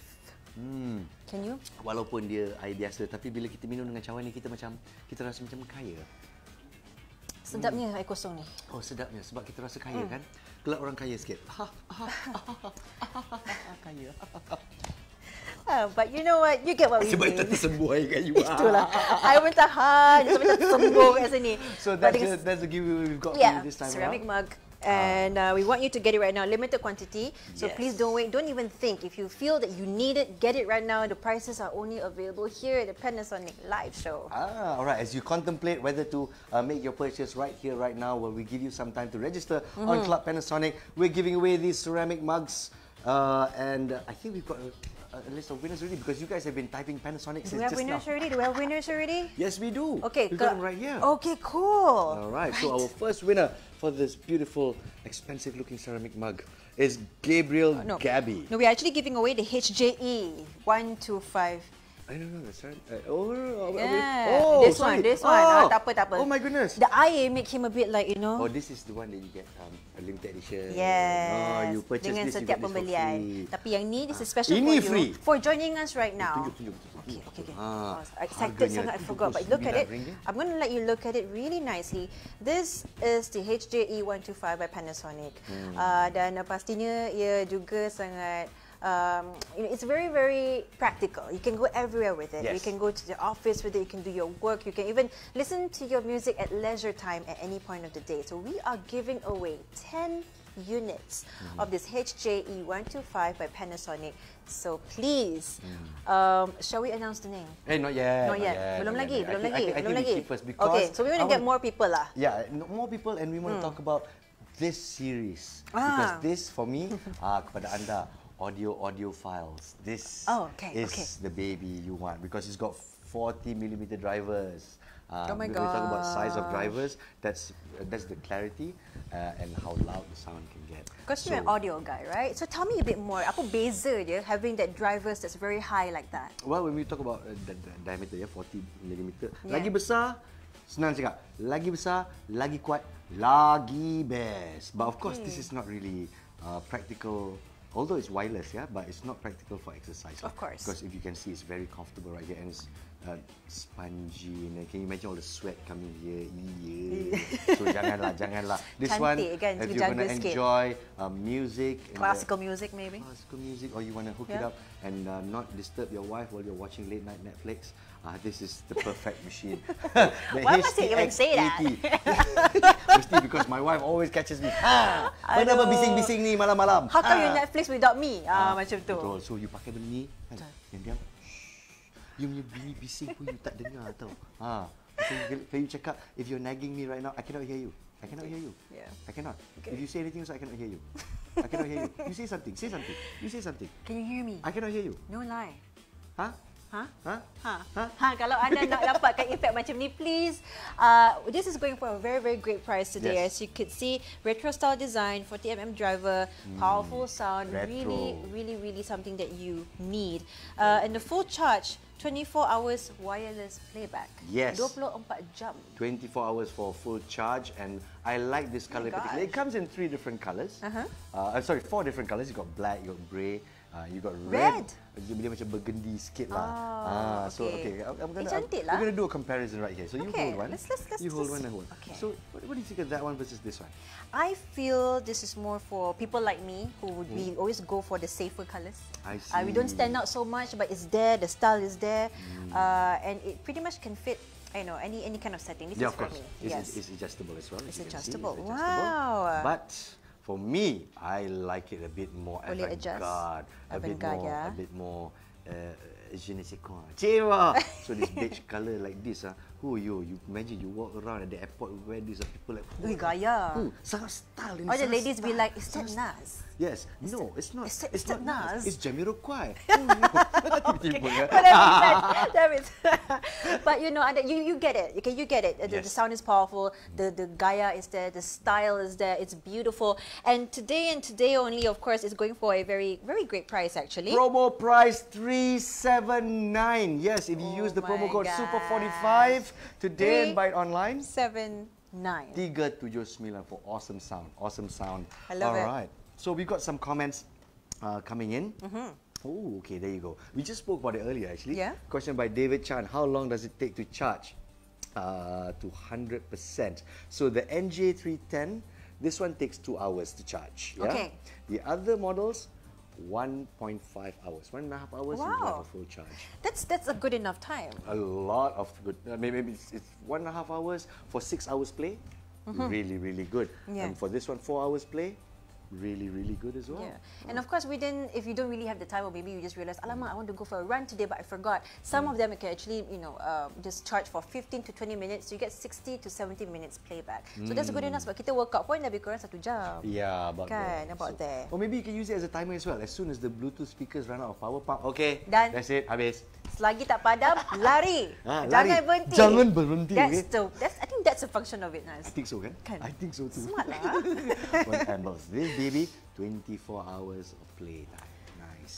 Hmm. Can you? Walaupun dia air biasa, tapi bila kita minum dengan cawan ni kita macam kita rasa macam kaya. Sedapnya hmm. air kosong ni. Oh sedapnya sebab kita rasa kaya hmm. kan? Kelak orang kaya sikit. kaya. Uh, but you know what? You get what we Sebab mean. Sebab kita tersembuh air you. Itulah. I pun tahan. Sebab kita tersembuh kat sini. So that's, a, that's the giveaway we've got yeah, for this time. ceramic around. mug. and uh, we want you to get it right now, limited quantity. So yes. please don't wait. Don't even think. If you feel that you need it, get it right now. The prices are only available here at the Panasonic live show. Ah, all right. As you contemplate whether to uh, make your purchase right here, right now, where well, we give you some time to register mm -hmm. on mm-hmm. Club Panasonic, we're giving away these ceramic mugs. Uh, and I think we've got a list of winners already? Because you guys have been typing Panasonic do since just now. Do we have winners now. already? Do we have winners already? Yes, we do. Okay, we got them right here. Okay, cool. All right, right, so our first winner for this beautiful, expensive-looking ceramic mug is Gabriel uh, no. Gabby. No, we're actually giving away the HJE one two five. I don't know the sun. Uh, oh, oh yeah. oh, this sorry. one, this one. Oh. Ah, tak apa, tak apa. Oh my goodness. The eye make him a bit like, you know. Oh, this is the one that you get um, a limited edition. Oh, yes. Oh, you purchase Dengan this, setiap pembelian. Tapi yang ni, this is special ah. for you. Free. For joining us right oh, now. Tunjuk, tunjuk, tunjuk. Okay, okay, okay. Ah, oh, excited sangat, I forgot. But look at it. I'm going to let you look at it really nicely. This is the HJE125 by Panasonic. Hmm. Ah, uh, dan pastinya ia juga sangat... um, you know, it's very, very practical. You can go everywhere with it. Yes. You can go to the office with it. You can do your work. You can even listen to your music at leisure time at any point of the day. So we are giving away 10 units mm. of this HJE125 by Panasonic. So please, mm. um, shall we announce the name? Eh, not yet. Not yet. Belum lagi, belum lagi, belum lagi. Okay, so we want to get more people lah. Yeah, more people and we want to mm. talk about this series. Ah. Because this for me, uh, kepada anda, audio audio files. This oh, okay, is okay. the baby you want because it's got 40 millimeter drivers. Uh, oh my god! We talk about size of drivers. That's uh, that's the clarity uh, and how loud the sound can get. Because so, you're an audio guy, right? So tell me a bit more. Apa beza dia having that drivers that's very high like that? Well, when we talk about uh, the, the diameter, yeah, 40 millimeter. Yeah. Lagi besar, senang cakap. Lagi besar, lagi kuat, lagi best. But of course, okay. this hmm. is not really uh, practical although it's wireless, yeah, but it's not practical for exercise. Of course. Because if you can see, it's very comfortable right here and it's uh, spongy. And can you imagine all the sweat coming here? Yeah. so janganlah, janganlah. This Cantik, one, kan, if you're going to enjoy uh, music. Classical the, music maybe? Classical music or you want to hook yeah. it up and uh, not disturb your wife while you're watching late night Netflix. Uh, this is the perfect machine. the Why HTX must you even say that? Mesti because my wife always catches me. Ha! Mana apa bising-bising ni malam-malam? How come ha. you Netflix without me? Ah, ha. macam tu. Betul. So, you pakai benda ni. Kan? Yang dia, You punya bini bising pun you tak dengar tau. Ha. So, can you check up? if you're nagging me right now, I cannot hear you. I cannot hear you. Yeah. I cannot. Okay. If you say anything, so I cannot hear you. I cannot hear you. You say something. Say something. You say something. Can you hear me? I cannot hear you. No lie. Huh? Huh? Ha? Huh? Ha? Huh? Ha. Kalau anda nak dapatkan efek macam ni, please. Uh, this is going for a very, very great price today. Yes. As you could see, retro style design, 40mm driver, mm. powerful sound. Retro. Really, really, really something that you need. Uh, and the full charge, 24 hours wireless playback. Yes. 24 jam. 24 hours for full charge. And I like this color. Oh it comes in three different colors. Uh-huh. Uh -huh. uh, sorry, four different colors. You got black, you got grey, uh, you've got red. red dia, dia macam bergendi sikit lah. Ah, ah so okay. okay. I'm gonna, eh, cantik lah. We're gonna do a comparison right here. So okay. you hold one. Let's, let's, let's, you hold one and hold. Okay. So what, what do you think of that one versus this one? I feel this is more for people like me who would hmm. be always go for the safer colours. I see. Uh, we don't stand out so much, but it's there. The style is there, hmm. uh, and it pretty much can fit I know any any kind of setting. This yeah, is of course. for me. It's, yes, it's adjustable as well. It's adjustable. it's adjustable. Wow. But For me, I like it a bit more Boleh avant-garde, a bit more, yeah. a bit more uh, je ne sais quoi. Cewa. so this beige color like this ah. Uh, Oh yo, you imagine you walk around at the airport where these are people like. Oh, gaya. Oh, sangat style. Or the ladies style. be like, is that Nas? Yes. Is no, it's not. Is it's not Nas? Nas. It's Jamiroquai. oh, no. okay. but that but you know, you, you get it. Okay, you get it. The, yes. the sound is powerful. The, the gaya is there. The style is there. It's beautiful. And today and today only, of course, is going for a very, very great price actually. Promo price 379. Yes, if you oh use the promo code SUPER45, Today Three, invite online. Seven nine. Tiga tujuh sembilan for awesome sound. Awesome sound. I love All it. All right. So we got some comments uh, coming in. Mm -hmm. Oh, okay, there you go. We just spoke about it earlier, actually. Yeah. Question by David Chan. How long does it take to charge uh, to 100%? So the NJ310, this one takes two hours to charge. Yeah? Okay. The other models, 1.5 hours, one and a half hours, wow. you have a full charge. That's that's a good enough time. A lot of good. I mean, maybe it's, it's one and a half hours for six hours play. Mm -hmm. Really, really good. Yeah. And for this one, four hours play, really, really good as well. Yeah. And of course, within, if you don't really have the time or maybe you just realize, Alama, I want to go for a run today, but I forgot. Some mm. of them can actually, you know, uh, just charge for 15 to 20 minutes. So you get 60 to 70 minutes playback. So that's good enough. Mm. But kita workout out point lebih kurang satu jam. Yeah, about kan, about so, there. Or maybe you can use it as a timer as well. As soon as the Bluetooth speakers run out of power pump. Okay, Done. that's it, habis. Selagi tak padam, lari. Ha, Jangan berhenti. Jangan berhenti. That's the, that's, I think that's the function of it, nice I think so, kan? kan? I think so, too. Smart, lah. One time, This baby, 24 hours of play time.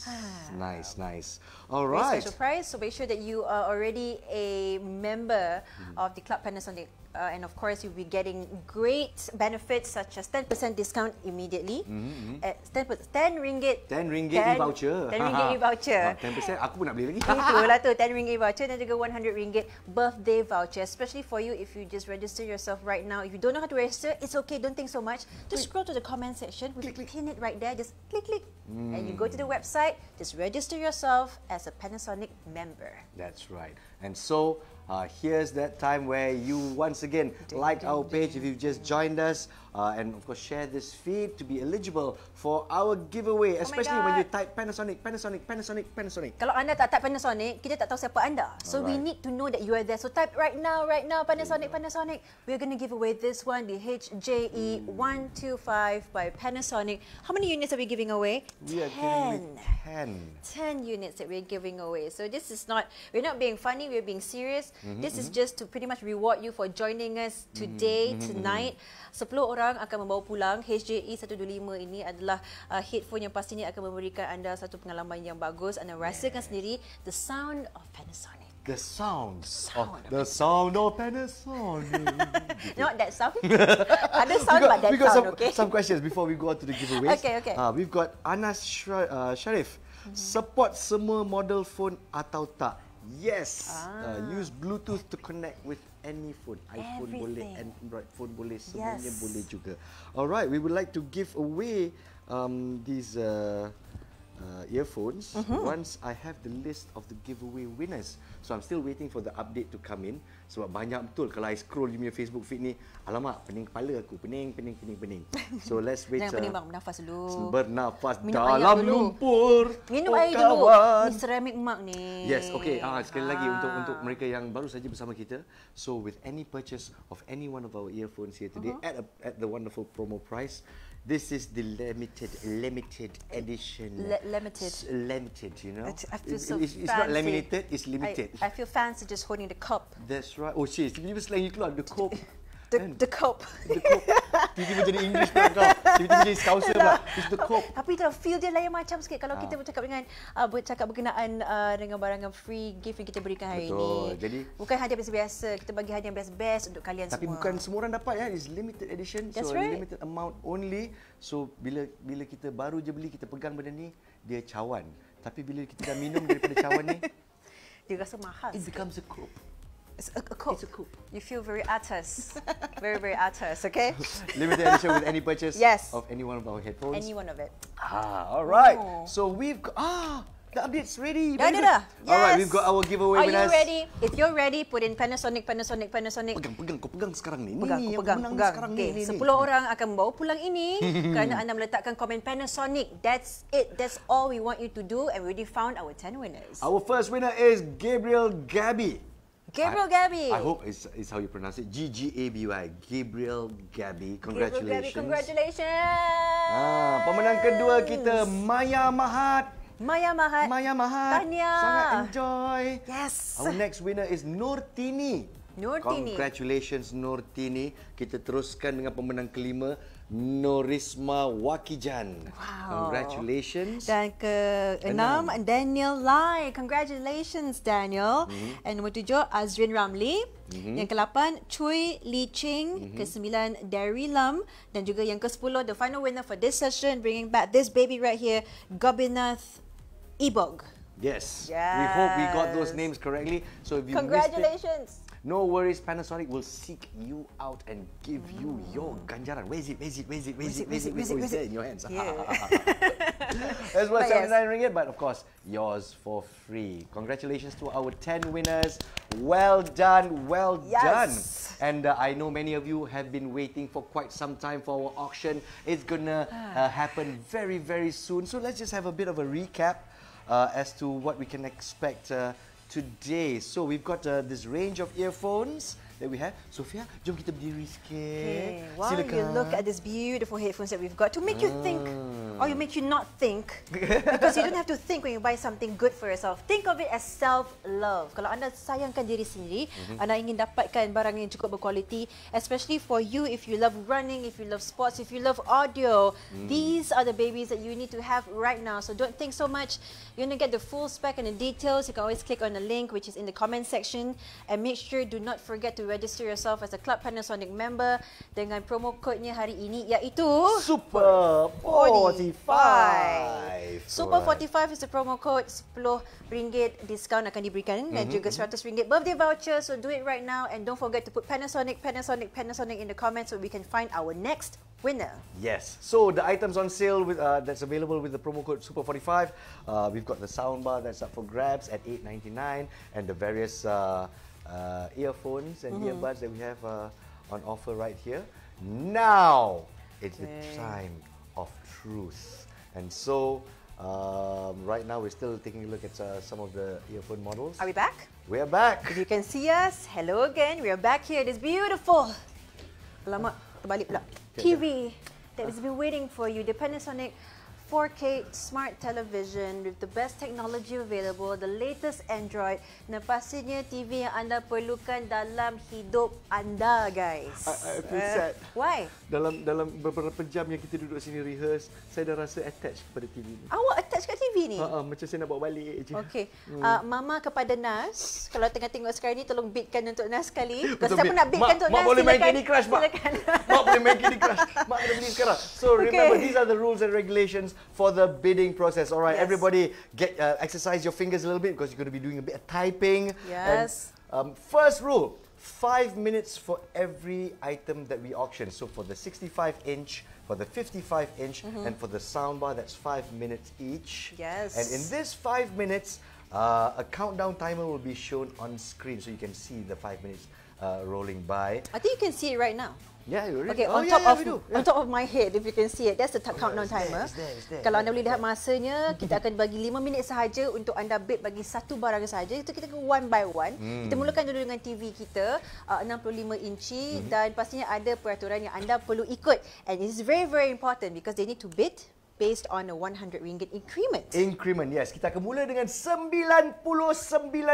Ah. Nice, nice. All right. special price So make sure that you are already a member mm-hmm. of the Club Panasonic Uh, and of course, you'll be getting great benefits such as 10% discount immediately. Mm-hmm. mm-hmm. At 10, 10 ringgit. 10 ringgit 10, e-voucher. 10 ringgit e-voucher. 10% ah, aku pun nak beli lagi. Itulah tu, 10 ringgit e-voucher dan juga 100 ringgit birthday voucher. Especially for you if you just register yourself right now. If you don't know how to register, it's okay. Don't think so much. Just scroll to the comment section. we click, Pin it right there. Just click, click. Mm. And you go to the website. Just register yourself as a Panasonic member. That's right. And so, uh, here's that time where you once again like our page if you've just joined us uh, and of course share this feed to be eligible for our giveaway, oh especially when you type Panasonic, Panasonic, Panasonic, Panasonic. Kalau anda tak type Panasonic, kita tak tahu siapa anda. So we need to know that you are there. So type right now, right now, Panasonic, Panasonic. We're going to give away this one, the HJE125 by Panasonic. How many units are we giving away? We are ten. Ten. ten. units that we're giving away. So this is not, we're not being funny, we're being serious. Mm -hmm, this mm -hmm. is mm-hmm. just to pretty much reward you for joining us mm-hmm, today, mm -hmm, tonight. 10 orang sekarang akan membawa pulang HJE 125 ini adalah uh, headphone yang pastinya akan memberikan anda satu pengalaman yang bagus. Anda rasakan yeah. sendiri the sound of Panasonic. The sound, the sound of, of Panasonic. Not that sound. Other sound, but that sound. Some, okay. Some questions before we go on to the giveaway. Okay, okay. Uh, we've got Anas Shra, uh, Sharif. Mm-hmm. Support semua model phone atau tak? Yes. Ah. Uh, use Bluetooth to connect with any phone iPhone Everything. boleh Android phone boleh semuanya yes. boleh juga alright we would like to give away um, these uh, uh, earphones uh-huh. once I have the list of the giveaway winners. So I'm still waiting for the update to come in. So banyak betul kalau I scroll di Facebook feed ni, alamak pening kepala aku, pening, pening, pening, pening. So let's wait. Jangan pening bang, uh, bernafas dulu. Bernafas Minum dalam dulu. lumpur. Minum oh air kawan. dulu. Ini ceramic mug ni. Yes, okay. Ah, uh, sekali ah. lagi untuk untuk mereka yang baru saja bersama kita. So with any purchase of any one of our earphones here today uh-huh. at a, at the wonderful promo price, This is the limited, limited edition. L limited. S limited, you know. feel so it, it's, fancy. It's not laminated, it's limited. I, I, feel fancy just holding the cup. That's right. Oh, she's. You was like, the cup. the, kan? the cup. The cup. Tiba-tiba jadi English pula kau. Tiba-tiba jadi scouser pula. It's the cup. Tapi the feel dia lain macam sikit kalau ha. kita bercakap dengan uh, bercakap berkenaan uh, dengan barang yang free gift yang kita berikan hari Betul. ini. Jadi bukan hadiah biasa, biasa kita bagi hadiah yang best-best untuk kalian tapi semua. Tapi bukan semua orang dapat ya. It's limited edition. That's so right. limited amount only. So bila bila kita baru je beli kita pegang benda ni, dia cawan. Tapi bila kita dah minum daripada cawan ni, dia rasa mahal. It becomes a cup. It's a, a coupe. It's a coupe. You feel very atas. very, very atas, okay? Limited edition with any purchase yes. of any one of our headphones? Any one of it. Ah, all right. Oh. So we've got... Ah, the update's ready. Da -da -da. Yes. All right, we've got our giveaway winners. Are you ready? If you're ready, put in Panasonic, Panasonic, Panasonic. Pegang, pegang. Kau pegang sekarang ni. Pegang, kau pegang. pegang. Sepuluh okay. orang akan bawa pulang ini kerana anda meletakkan komen Panasonic. That's it. That's all we want you to do. And we already found our 10 winners. Our first winner is Gabriel Gabby. Gabriel I, Gabby. I hope it's, it's how you pronounce it. G G A B Y. Gabriel Gabby. Congratulations. Gabriel Gabby, congratulations. Ah, pemenang kedua kita Maya Mahat. Maya Mahat. Maya Mahat. Tanya. Sangat enjoy. Yes. Our next winner is Nur Tini. Nur Tini. Congratulations Nur Tini. Kita teruskan dengan pemenang kelima. Norisma Wakijan. Wow. Congratulations. Dan ke enam, enam. Daniel Lai. Congratulations Daniel. Mm-hmm. And nombor tujuh Azrin Ramli. Mm-hmm. Yang ke lapan Chui Li Ching, mm-hmm. ke sembilan Derry Lam dan juga yang ke sepuluh the final winner for this session bringing back this baby right here Gobinath Ibog. Yes. yes. We hope we got those names correctly. So if you Congratulations. Missed it, No worries, Panasonic will seek you out and give mm. you your ganjaran. Where is it? Where is it? Where is it? Where is it? Where is it? Where is it? Where is it? In your hands. Yeah. That's worth 79 yes. ringgit, but of course, yours for free. Congratulations to our 10 winners. Well done, well yes. done. And uh, I know many of you have been waiting for quite some time for our auction. It's gonna uh, ah. happen very, very soon. So let's just have a bit of a recap uh, as to what we can expect uh, today. So we've got uh, this range of earphones that we have. Sofia, jom kita berdiri sikit. Okay. Wow, you look at this beautiful headphones that we've got to make you mm. think ah. or you make you not think because you don't have to think when you buy something good for yourself. Think of it as self-love. Kalau anda sayangkan diri sendiri, mm -hmm. anda ingin dapatkan barang yang cukup berkualiti, especially for you if you love running, if you love sports, if you love audio, mm. these are the babies that you need to have right now. So don't think so much. You're going to get the full spec and the details. You can always click on the link which is in the comment section and make sure do not forget to register yourself as a Club Panasonic member dengan promo kodnya hari ini iaitu Super 45. Super 45 is the promo code. RM10 discount akan diberikan dan mhm. juga RM100 birthday voucher. So do it right now and don't forget to put Panasonic, Panasonic, Panasonic in the comments so we can find our next winner. Yes. So the items on sale with, uh, that's available with the promo code Super 45. Uh, we've got the soundbar that's up for grabs at 8.99 and the various uh, uh, earphones and mm -hmm. earbuds that we have uh, on offer right here. Now it's okay. the time of truth. And so um, right now we're still taking a look at uh, some of the earphone models. Are we back? We are back. If you can see us, hello again. We are back here. It is beautiful. Alamak, terbalik pula. TV that has been waiting for you. the Panasonic 4K smart television with the best technology available, the latest Android, na pastinya TV yang anda perlukan dalam hidup anda, guys. I, I feel uh, sad. Why? Dalam dalam beberapa jam yang kita duduk sini rehearse, saya dah rasa attached kepada TV ni. Ah, awak attached kat TV ni? Ha, uh, macam saya nak bawa balik je. Okay. Hmm. Uh, Mama kepada Nas, kalau tengah tengok sekarang ni, tolong bidkan untuk Nas sekali. Kalau saya pun nak bidkan untuk Nas, boleh silakan. Mak. mak boleh main Candy Crush, Mak. Mak boleh main Candy Crush. Mak kena beli sekarang. So remember, okay. these are the rules and regulations. for the bidding process. All right, yes. everybody, get uh, exercise your fingers a little bit because you're going to be doing a bit of typing. Yes. And, um, first rule, five minutes for every item that we auction. So for the 65-inch, for the 55-inch, mm -hmm. and for the soundbar, that's five minutes each. Yes. And in this five minutes, uh, a countdown timer will be shown on screen so you can see the five minutes uh, rolling by. I think you can see it right now. Yeah, already. Okay, oh, on yeah, top yeah, of yeah. on top of my head, if you can see it, that's the oh, countdown timer. it's there, it's there. Kalau anda boleh lihat masanya, kita akan bagi lima minit sahaja untuk anda bid bagi satu barang sahaja. Itu kita ke one by one. Hmm. Kita mulakan dulu dengan TV kita, uh, 65 inci hmm. dan pastinya ada peraturan yang anda perlu ikut. And it's very, very important because they need to bid based on a 100 ringgit increment. Increment, yes. Kita akan mula dengan 99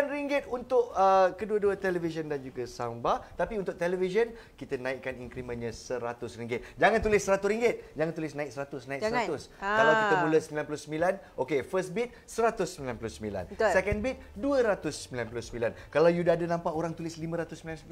ringgit untuk uh, kedua-dua televisyen dan juga soundbar. Tapi untuk televisyen kita naikkan incrementnya 100 ringgit. Jangan tulis 100 ringgit. Jangan tulis naik 100, naik Jangan. 100. Ha. Ah. Kalau kita mula 99, okay, first bid 199. Second bid 299. Kalau you dah ada nampak orang tulis 599,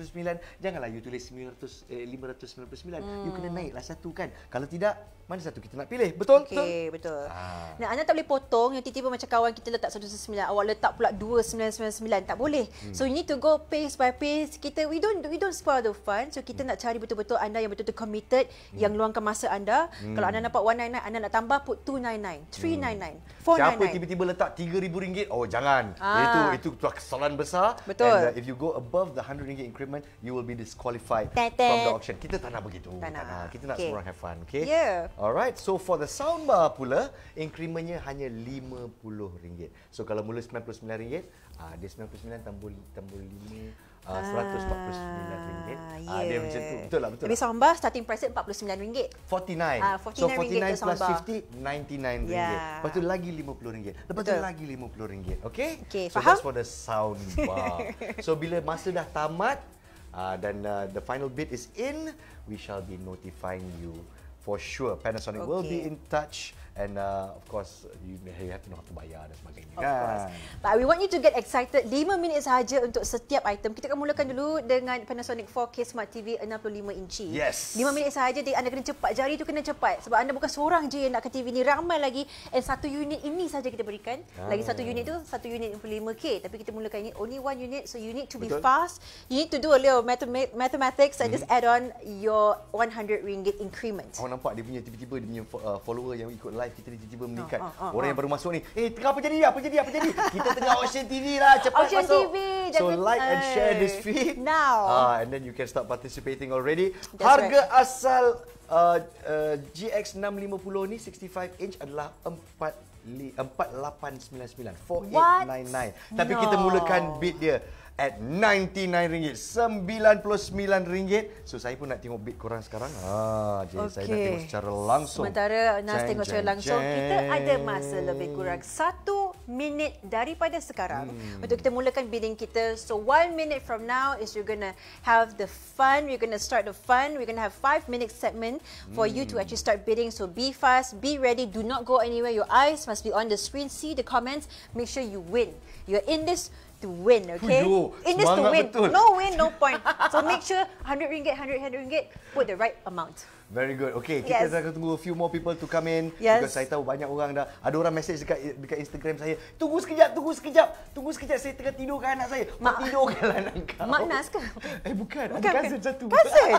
janganlah you tulis 900, eh, 599. Hmm. You kena hmm. naiklah satu kan. Kalau tidak, mana satu kita nak pilih? Betul? Okay. Eh, betul. Ah. Nah, anda tak boleh potong yang tiba-tiba macam kawan kita letak 199, awak letak pula 2999, tak boleh. Hmm. So you need to go pace by pace. Kita we don't we don't spoil the fun. So kita hmm. nak cari betul-betul anda yang betul-betul committed, hmm. yang luangkan masa anda. Hmm. Kalau anda nampak 199, anda nak tambah put 299, 399, 499. Siapa tiba-tiba letak 3000 ringgit? Oh, jangan. Ah. Itu itu kesalahan besar. Betul. And uh, if you go above the 100 ringgit increment, you will be disqualified ta from the auction. Kita tak nak begitu. Tak nak. Kita nak okay. semua orang have fun, okay? Yeah. Alright, so for the sound tambah pula incrementnya hanya RM50. So kalau mula RM99, ah uh, dia RM99 tambah tambah 5 RM149. Uh, uh, yeah. uh, dia ah, macam tu. Betul lah, betul. Jadi lah. sambal lah. starting price RM49. 49. Ah uh, 49 so 49 plus 50 99. Yeah. Ringgit. Lepas tu lagi RM50. Lepas betul. tu lagi RM50. Okay? okay so faham? that's for the sound bar. so bila masa dah tamat uh, ah, dan uh, the final bid is in, we shall be notifying you. for sure Panasonic okay. will be in touch and uh, of course you, you have to know how to bayar dan sebagainya of Course. Kan? But we want you to get excited. 5 minit sahaja untuk setiap item. Kita akan mulakan dulu dengan Panasonic 4K Smart TV 65 inci. Yes. 5 minit sahaja. jadi anda kena cepat. Jari itu kena cepat sebab anda bukan seorang je yang nak ke TV ni. Ramai lagi and satu unit ini saja kita berikan. Ah. Lagi satu unit itu satu unit 65K tapi kita mulakan ini only one unit so you need to be Betul. fast. You need to do a little mathematics and mm just mm-hmm. add on your 100 ringgit increment. Oh nampak dia punya tiba-tiba dia punya uh, follower yang ikut live live kita ni tiba-tiba ah, meningkat. Uh, uh, uh, Orang yang baru masuk ni, eh apa jadi? Apa jadi? Apa jadi? kita tengah Ocean TV lah, cepat Ocean masuk. TV. So Jangan like and eh, share this feed. Now. Uh, and then you can start participating already. That's Harga right. asal uh, uh, GX650 ni 65 inch adalah 4 4899 4899 What? tapi no. kita mulakan bid dia at RM99. RM99. So, saya pun nak tengok bid korang sekarang. Ha, jadi, okay. saya nak tengok secara langsung. Sementara Nas jen, tengok jen, secara langsung, jen. kita ada masa lebih kurang satu minit daripada sekarang hmm. untuk kita mulakan bidding kita. So, one minute from now is you're going to have the fun. You're going to start the fun. We're going to have five minute segment for hmm. you to hmm. actually start bidding. So, be fast, be ready. Do not go anywhere. Your eyes must be on the screen. See the comments. Make sure you win. You're in this to win, okay? Uyuh, in this to win. Betul. No win, no point. So make sure 100 ringgit, 100, 100 ringgit, put the right amount. Very good. Okay, kita yes. akan tunggu a few more people to come in. Yes. Because saya tahu banyak orang dah. Ada orang message dekat, dekat Instagram saya. Tunggu sekejap, tunggu sekejap. Tunggu sekejap, saya tengah tidur ke anak saya. Mak tidur ke lah anak kau. Mak Nas ke? Eh, bukan. bukan Ada ah, cousin satu. Cousin?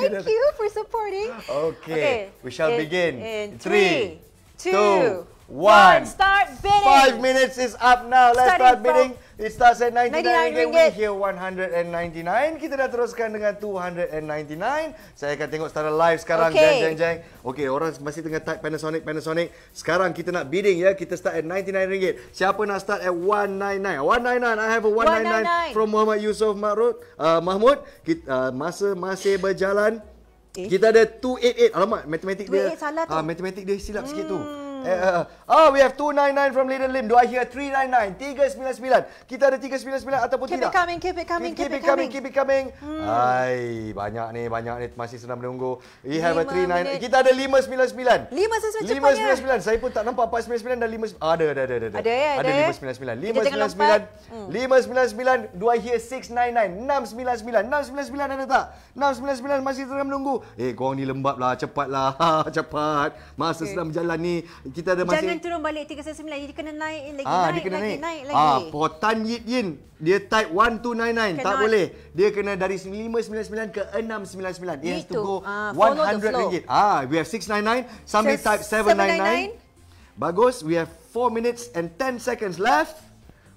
Thank you for supporting. Okay. okay. We shall in, begin. In, in three, two, one. Start bidding. Five minutes is up now. Let's Starting start bidding. it starts at 99, 99 ringgit. ringgit. We're here 199. Kita dah teruskan dengan 299. Saya akan tengok secara live sekarang. Okay. Jeng, jeng, jeng. Okay, orang masih tengah type Panasonic, Panasonic. Sekarang kita nak bidding ya. Kita start at 99 ringgit. Siapa nak start at 199? 199. I have a 199, 199. from Muhammad Yusof Mahmud. Uh, Mahmud. Kita, uh, masa masih berjalan. Eh. Kita ada 288. Alamak, matematik dia. 288 salah tu. Ah, matematik dia silap hmm. sikit tu. Hmm. Uh, oh, we have 299 from Leighton Lim. Do I hear 399? 399. Kita ada 399 ataupun keep tidak? Keep it coming, keep it coming, keep, keep it coming. Keep it coming, keep it coming. Hmm. Ay, banyak ni, banyak ni. Masih senang menunggu. We have a 399. Kita ada 599. 599 cepatnya. 599. Cepat 599. Saya pun tak nampak 499 dan 599. Ah, ada, ada, ada, ada. Ada, ada. Ada 599. 599. Hmm. 599. Do I hear 699? 699. 699 ada tak? 699 masih sedang menunggu. Eh, korang ni lembab lah. Cepat lah. cepat. Masa okay. senang berjalan ni kita ada masih. Jangan turun balik 399. Dia kena naik lagi, ah, naik, lagi naik. Ah, lagi. Ah, potan Yit Yin. Dia type 1299. Kena tak boleh. Dia kena dari 599 ke 699. Dia has to go ah, 100 ringgit. Ah, we have 699. Somebody type 799. 799. Bagus. We have 4 minutes and 10 seconds left.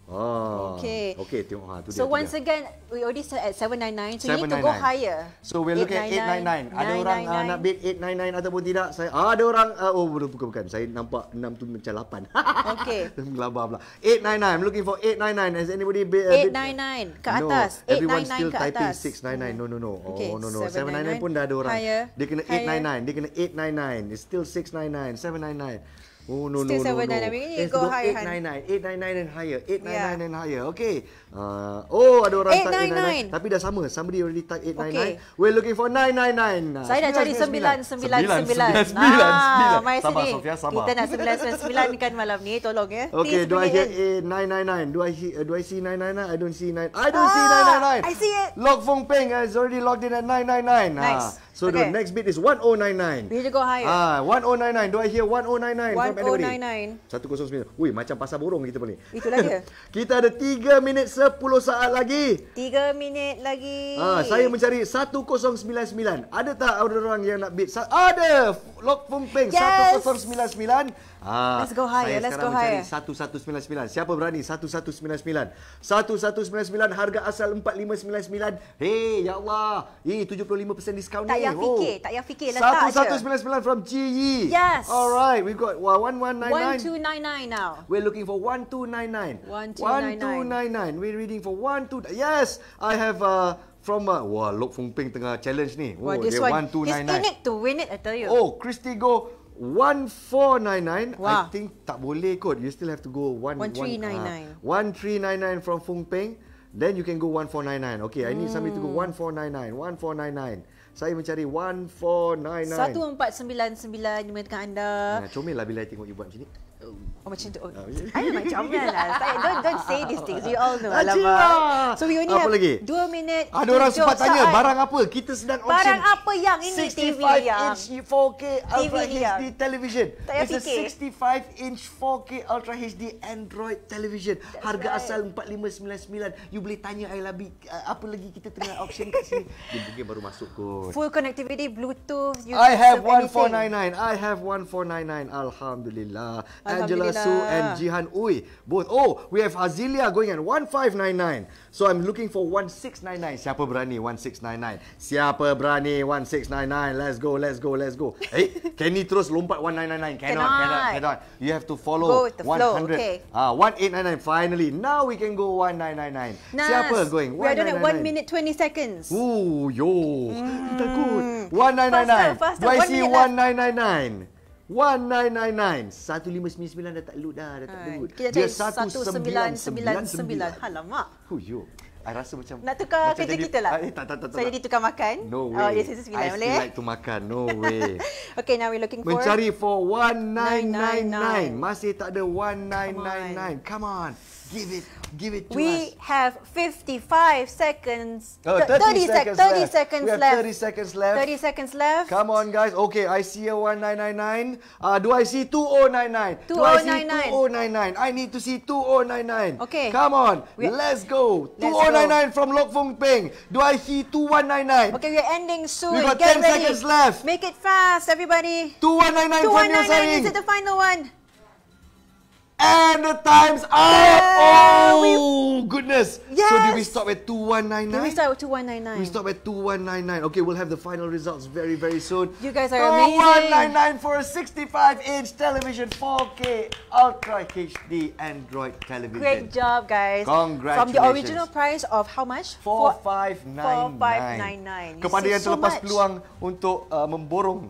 Okay. Okay, tengok ha tu so dia. So once dia. again we already start at 799. So 799. you need to go higher. So we look at 899. 999. Ada orang uh, nak bid 899 ataupun tidak? Saya ah, ada orang uh, oh bukan, bukan bukan. Saya nampak 6 tu macam 8. okay. Gelabah pula. 899. I'm looking for 899. Has anybody bid? Uh, 899 ke atas. No. 899 Everyone still ke atas. 699. No no no. Oh okay. no no. 799, pun dah ada orang. Higher. Dia kena 899. Dia kena 899. It's still 699. 799. Oh no Still no no. Still seven nine. Maybe you go higher. Eight nine nine. Eight nine nine and higher. Eight nine yeah. nine and higher. Okay. Uh, oh ada orang eight, type eight nine nine. Eh. Tapi dah sama. Somebody already type eight okay. nine nine. We're looking for nine nine nine. Saya dah cari sembilan sembilan sembilan. Ah, sabar sini. Sofia sabar. Kita nak sembilan sembilan kan malam ni. Tolong ya. Okay. Do I hear nine nine nine? Do I see uh, do I see nine nine nine? I don't see nine. I don't see ah, nine nine nine. I see it. Log Fong Peng has already logged in at nine nine nine. Ah. Nice. So okay. the next bid is 1099. We need to go higher. Ah, 1099. Do I hear 1099? 1099. 1099. Wuih, macam pasar burung kita boleh. Itulah dia. kita ada 3 minit 10 saat lagi. 3 minit lagi. Ah, saya mencari 1099. Ada tak orang-orang yang nak bid? Ada! Lok Fung Peng, yes. 1099. Ah, let's go higher. Let's go higher. Satu satu sembilan sembilan. Siapa berani satu satu sembilan sembilan? Satu satu sembilan sembilan. Harga asal empat lima sembilan sembilan. Hey, ya Allah. Ini eh, tujuh puluh lima persen diskaun ni. Oh. Tak yang fikir, tak yang fikir. Satu satu sembilan sembilan from GE. Yes. Alright, we got one one nine nine. One two nine nine now. We're looking for one two nine nine. One two nine nine. We're reading for one two. Yes, I have. Uh, from uh, wah, Lok Fung Ping tengah challenge ni. Oh, wah, this one, one two, he's in it to win it, I tell you. Oh, Christy go 1499 wow. I think tak boleh kot You still have to go 1399 one, One 1399 uh, ah, from Fung Peng Then you can go 1499 Okay hmm. I need somebody to go 1499 1499 Saya mencari 1499 1499 Dia menentukan anda nah, Comel lah bila I tengok you buat macam ni oh. Oh macam tu. Oh. Ah, ya. Ayuh macam mana lah. don't don't say these things. You all know. Alamak. Lah. So we only apa have lagi? dua minit. Ada orang sempat saat. tanya barang apa kita sedang auction. Barang apa yang ini TV yang 65 inch 4K Ultra HD yang. television. It's a 65 inch 4K Ultra HD Android television. That's Harga right. asal 4599. You boleh tanya I love uh, apa lagi kita tengah option kat sini. Dia mungkin baru masuk kot. Full connectivity Bluetooth. I have 1499. I have 1499. Alhamdulillah. Alhamdulillah. Angela Hasu and Jihan Ui. Both. Oh, we have Azilia going at 1599. So I'm looking for 1699. Siapa berani 1699? Siapa berani 1699? Let's go, let's go, let's go. Hey, Kenny terus lompat 1999. Cannot, cannot, cannot. cannot. You have to follow 100. Ah, Okay. Ah, uh, 1899 finally. Now we can go 1999. Nas, Siapa going? We are doing at 1 minute 20 seconds. Ooh, yo. Mm. Takut. 1999. Faster, faster. Do I see 1999? 1999 1599 dah tak loot dah dah tak loot dia 1999 alamak huyo I rasa macam Nak tukar macam kerja jadi, kita lah eh, tak, tak, tak, tak, Saya jadi tukar makan No oh, way oh, yes, eh? makan No way Okay now we're looking for Mencari for 1999 Masih tak ada 1999 Come on, Come on. Give it Give it to we us. have 55 seconds. 30, 30, seconds, sec 30 left. seconds left. 30 seconds left. 30 seconds left. Come on, guys. Okay, I see a 1999. Uh, do I see 2099? 2099. 2099. I need to see 2099. Okay. Come on. we let's go. Let's 2099 go. from Lok Fong Peng. Do I see 2199? Okay, we're ending soon. we got Get 10 ready. seconds left. Make it fast, everybody. 2199, 2199 from 2199 is it the final one? And the time's up! Oh, goodness! Yes. So, did we stop at 2199? Did we stop at 2199. We stop at 2199. Okay, we'll have the final results very, very soon. You guys are amazing! 2199 for a 65 inch television, 4K Ultra HD Android television. Great job, guys. Congratulations. From the original price of how much? 4599. 4599. Kepada yang terlepas peluang untuk uh, memborong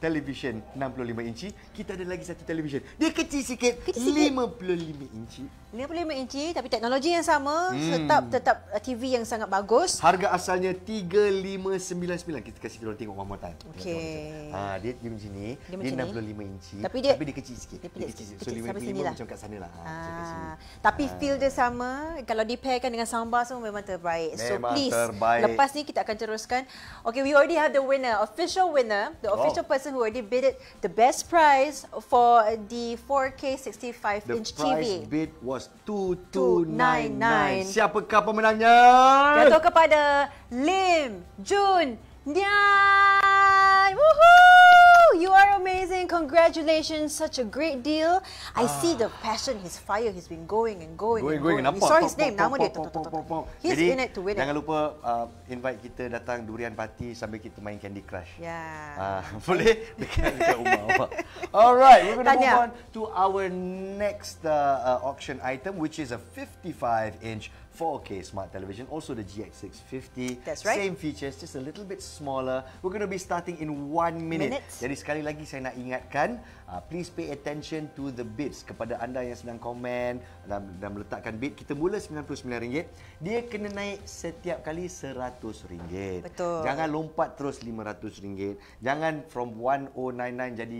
televisyen 65 inci, kita ada lagi satu televisyen. Dia kecil sikit, kecil sikit. 55 inci. 55 inci tapi teknologi yang sama hmm. tetap tetap uh, TV yang sangat bagus. Harga asalnya 3599. Kita kasih kita tengok one more time. Okey. Ha dia dia macam ni. Dia, dia macam 65 ni. inci tapi dia, tapi dia kecil sikit. Dia, dia kecil. So 55 sini lah. macam kat sanalah. Ha, ah, ha. Ah. Tapi ha. feel dia sama. Kalau di pairkan dengan soundbar semua memang terbaik. So please. Terbaik. Lepas ni kita akan teruskan. Okay, we already have the winner, official winner, the oh. official oh. person who already bid it the best price for the 4K 65 inch TV. The prize bid was was 299. Siapakah pemenangnya? Jatuh kepada Lim Jun Nian. Woohoo! You are amazing congratulations, such a great deal. I ah. see the passion, his fire, he's been going and going, going and going. going. You saw his name, nama dia. He's in it to win it. Jangan lupa uh, invite kita datang Durian Party sambil kita main Candy Crush. Ya. Yeah. Uh, boleh? Dekat rumah. Alright, we're going to move on to our next uh, uh, auction item which is a 55-inch 4K smart television, also the GX650. That's right. Same features, just a little bit smaller. We're going to be starting in one minute. minute. Jadi sekali lagi saya nak ingat diingatkan uh, please pay attention to the bids kepada anda yang sedang komen dan, dan meletakkan bid kita mula RM99 dia kena naik setiap kali RM100 betul jangan lompat terus RM500 jangan from 1099 jadi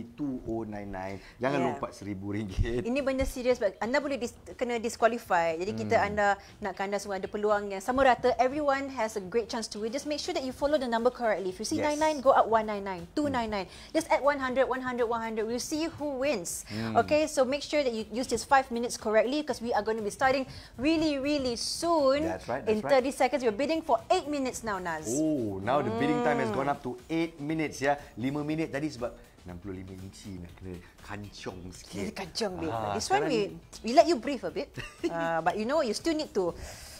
2099 jangan yeah. lompat RM1000 ini benda serius anda boleh dis- kena disqualify jadi kita hmm. anda nakkan anda semua ada peluang yang sama rata everyone has a great chance to win just make sure that you follow the number correctly if you see yes. 99 go up 199 299 hmm. just add 100 100 100 we'll see see who wins. Mm. Okay, so make sure that you use these five minutes correctly because we are going to be starting really, really soon. That's right. That's in 30 right. seconds, we're bidding for eight minutes now, Naz. Oh, now mm. the bidding time has gone up to eight minutes. Yeah, lima minit tadi sebab 65 inci nak kena kancong sikit. Kena kancong, babe. Ah, This one, we, we let you breathe a bit. uh, but you know, you still need to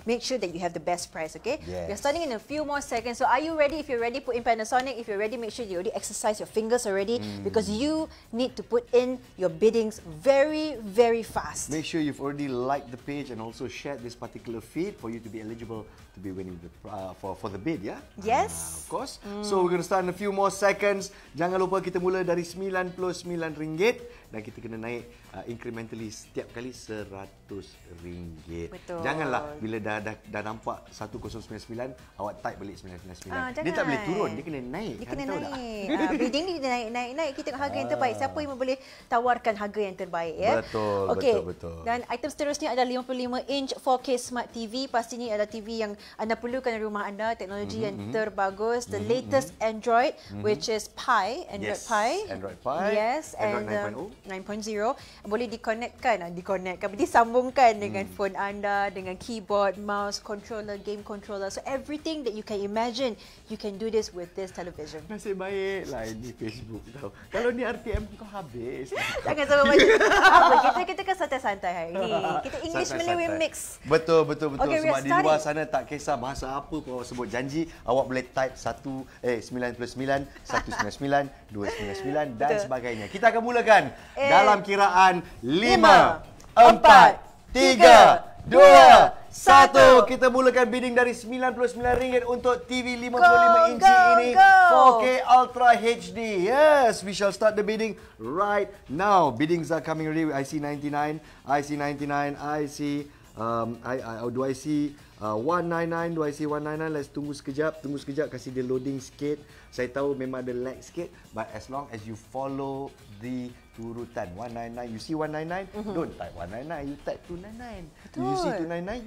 make sure that you have the best price, okay? Yes. We're starting in a few more seconds. So are you ready? If you're ready, put in Panasonic. If you're ready, make sure you already exercise your fingers already mm. because you need to put in your biddings very, very fast. Make sure you've already liked the page and also shared this particular feed for you to be eligible to be winning the, uh, for, for the bid, yeah? Yes. Uh, of course. Mm. So we're going to start in a few more seconds. Jangan lupa kita mula dari RM99 dan kita kena naik uh, incrementally setiap kali seratus ringgit. Betul. Janganlah bila dah dah, dah nampak sembilan, awak type balik sembilan sembilan. Ah, dia tak boleh turun, dia kena naik. Dia kan, kena naik. Uh, building ni kena naik naik naik kita harga uh. yang terbaik. Siapa yang boleh tawarkan harga yang terbaik ya. Betul, okay. betul, betul. Dan item seterusnya ada 55 inch 4K smart TV. Pastinya ada TV yang anda perlukan di rumah anda, teknologi mm-hmm. yang mhm, mhm. terbagus, the mm-hmm. latest mhm. Android mm-hmm. which is Pi, Android yes. Pi. Android Pi. Yes, Android and, 9.0. Uh, 9.0 boleh dikonekkan ah, dikonekkan disambungkan hmm. dengan hmm. phone anda dengan keyboard mouse controller game controller so everything that you can imagine you can do this with this television nasib baik lah ini Facebook tau kalau ni RTM kau habis jangan sama macam kita kita kan santai-santai hari ni kita English Malay we mix betul betul betul okay, sebab di luar sana tak kisah bahasa apa pun awak sebut janji awak boleh type 1 eh dua sembilan sembilan dan betul. sebagainya kita akan mulakan eh. dalam kiraan persembahan 5 4 3 2 1 kita mulakan bidding dari RM99 untuk TV 55 inci ini go. 4K Ultra HD. Yes, we shall start the bidding right now. Biddings are coming ready. I IC 99, I see 99, I see um I I oh, do I see uh, 199 do I see 199 let's tunggu sekejap tunggu sekejap kasi dia loading sikit saya tahu memang ada lag sikit but as long as you follow the turutan 199 you see 199 mm-hmm. don't type 199 you type 299 you see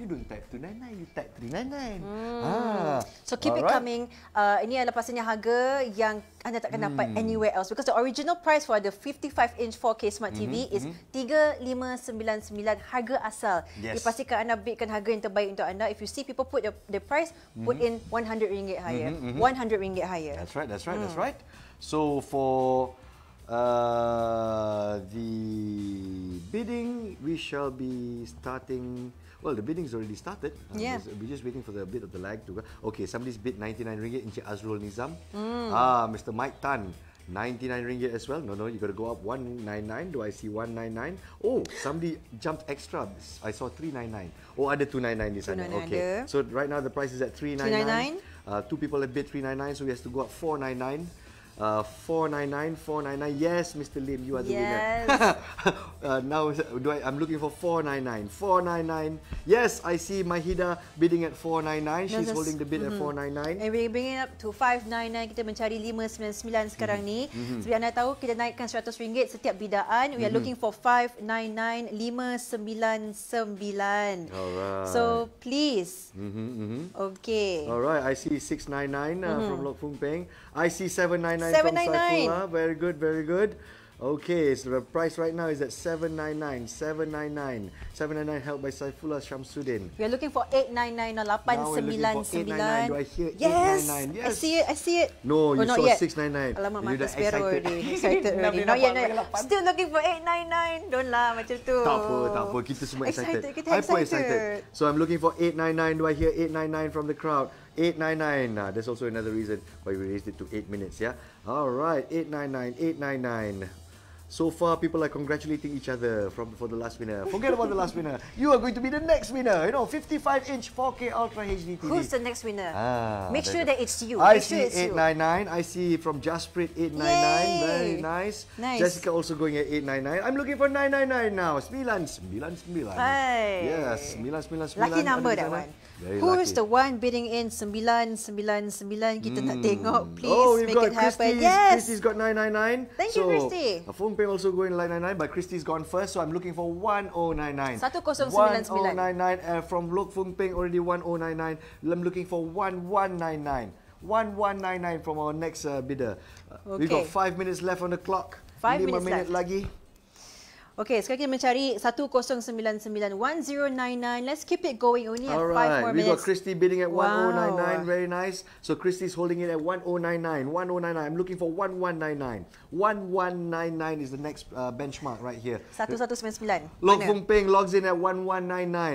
299 you don't type 299 you type 399 mm. ah so keep Alright. it coming uh, ini adalah pastinya harga yang anda takkan mm. dapat anywhere else because the original price for the 55 inch 4K smart TV mm-hmm. is 3599 mhm. harga asal yes. pastikan anda bidkan harga yang terbaik untuk anda if you see people put the, the price mm-hmm. put mhm. in 100 ringgit higher mm-hmm. Mhm. 100 ringgit higher that's right that's right mm. that's hmm. right so for uh, the bidding we shall be starting well the bidding is already started yeah. we're just waiting for the bit of the lag to go okay somebody's bid 99 ringgit Encik Azrul Nizam mm. ah Mr Mike Tan 99 ringgit as well no no you got to go up 199 do i see 199 oh somebody jumped extra i saw 399 oh ada 299 di sana 299 okay ada. so right now the price is at 399, 399. Uh, two people have bid 399 so we have to go up 499 499 uh, 499 yes mr lim you are the yes. winner uh, now do I, i'm looking for 499 499 yes i see mahida bidding at 499 no, she's no, holding the bid mm-hmm. at 499 and we bring it up to 599 kita mencari 599 mm-hmm. sekarang mm-hmm. ni mm-hmm. sebab so, anda tahu kita naikkan 100 ringgit setiap bidaan we are mm-hmm. looking for 599 599 right. so please mm-hmm, mm-hmm. okay all right i see 699 uh, mm-hmm. from lok Peng ic 799 from Sakula. Very good, very good. Okay, so the price right now is at 799, 799, 799 held by Saifullah Shamsuddin. We are looking for 899 or 899. Do I hear yes! 899? Yes, I see it. I see it. No, oh, you saw 699. Alamak, You're the excited. Already. excited already. not yet, not yet. Still looking for 899. Don't lah, macam tu. Tak apa, tak apa. Kita semua excited. excited. Kita excited. I'm excited. So I'm looking for 899. Do I hear 899 from the crowd? 899. Nah, that's also another reason why we raised it to 8 minutes, yeah? Alright, 899, 899. So far, people are congratulating each other from for the last winner. Forget about the last winner. You are going to be the next winner. You know, 55-inch 4K Ultra HD TV. Who's the next winner? Ah, Make sure that it's you. I see 899. I see from Jasprit 899. Yay. Very nice. nice. Jessica also going at 899. I'm looking for 999 now. Sembilan, sembilan, sembilan. 9, Yes, sembilan, sembilan, sembilan. Lucky number, that one. Who is the one bidding in 999? Kita nak hmm. tengok. Please oh, make it Christy's, happen. Yes. Christy's got 999. Thank you, Christy. A phone pay also going 999, but Christy's gone first. So I'm looking for 1099. 1099. 1099. Uh, from Lok Fung Peng already 1099. I'm looking for 1199. 1199 from our next uh, bidder. Okay. Uh, we've got five minutes left on the clock. Five minutes left. Lagi. Okay, sekarang kita mencari 1099-1099. Let's keep it going. Only have right. five more minutes. We got Christy bidding at 1099. Wow. Oh Very nice. So is holding it at 1099. 1099. I'm looking for 1199. 1199 is the next uh, benchmark right here. 1199. Lok Fung Ping logs in at 1199.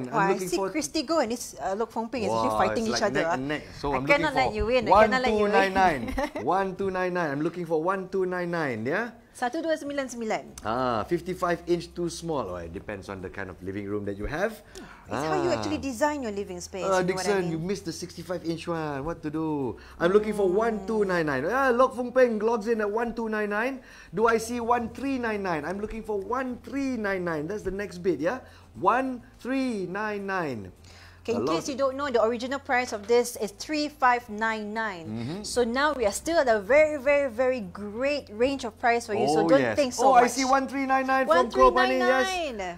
Wow, I'm looking I see for... Christy go and it's, uh, Lok Log Fung Ping is wow, actually fighting each like other. Neck, uh. neck. So I'm I cannot looking for let you win. 1299. 1299. I'm looking for 1299. Yeah? 1299. Ah, 55 inch too small. Oh, it depends on the kind of living room that you have. It's ah. how you ah. actually design your living space. Uh, you know Dixon, I mean? you missed the 65 inch one. What to do? I'm mm. looking for 1299. Mm. Yeah, Lok Fung Peng logs in at 1299. Do I see 1399? I'm looking for 1399. That's the next bid, yeah? 1399. Okay, in case you don't know, the original price of this is 3599 mm -hmm. So now we are still at a very, very, very great range of price for you. Oh, so don't yes. think so Oh, much. I see 1399 from company. Yes.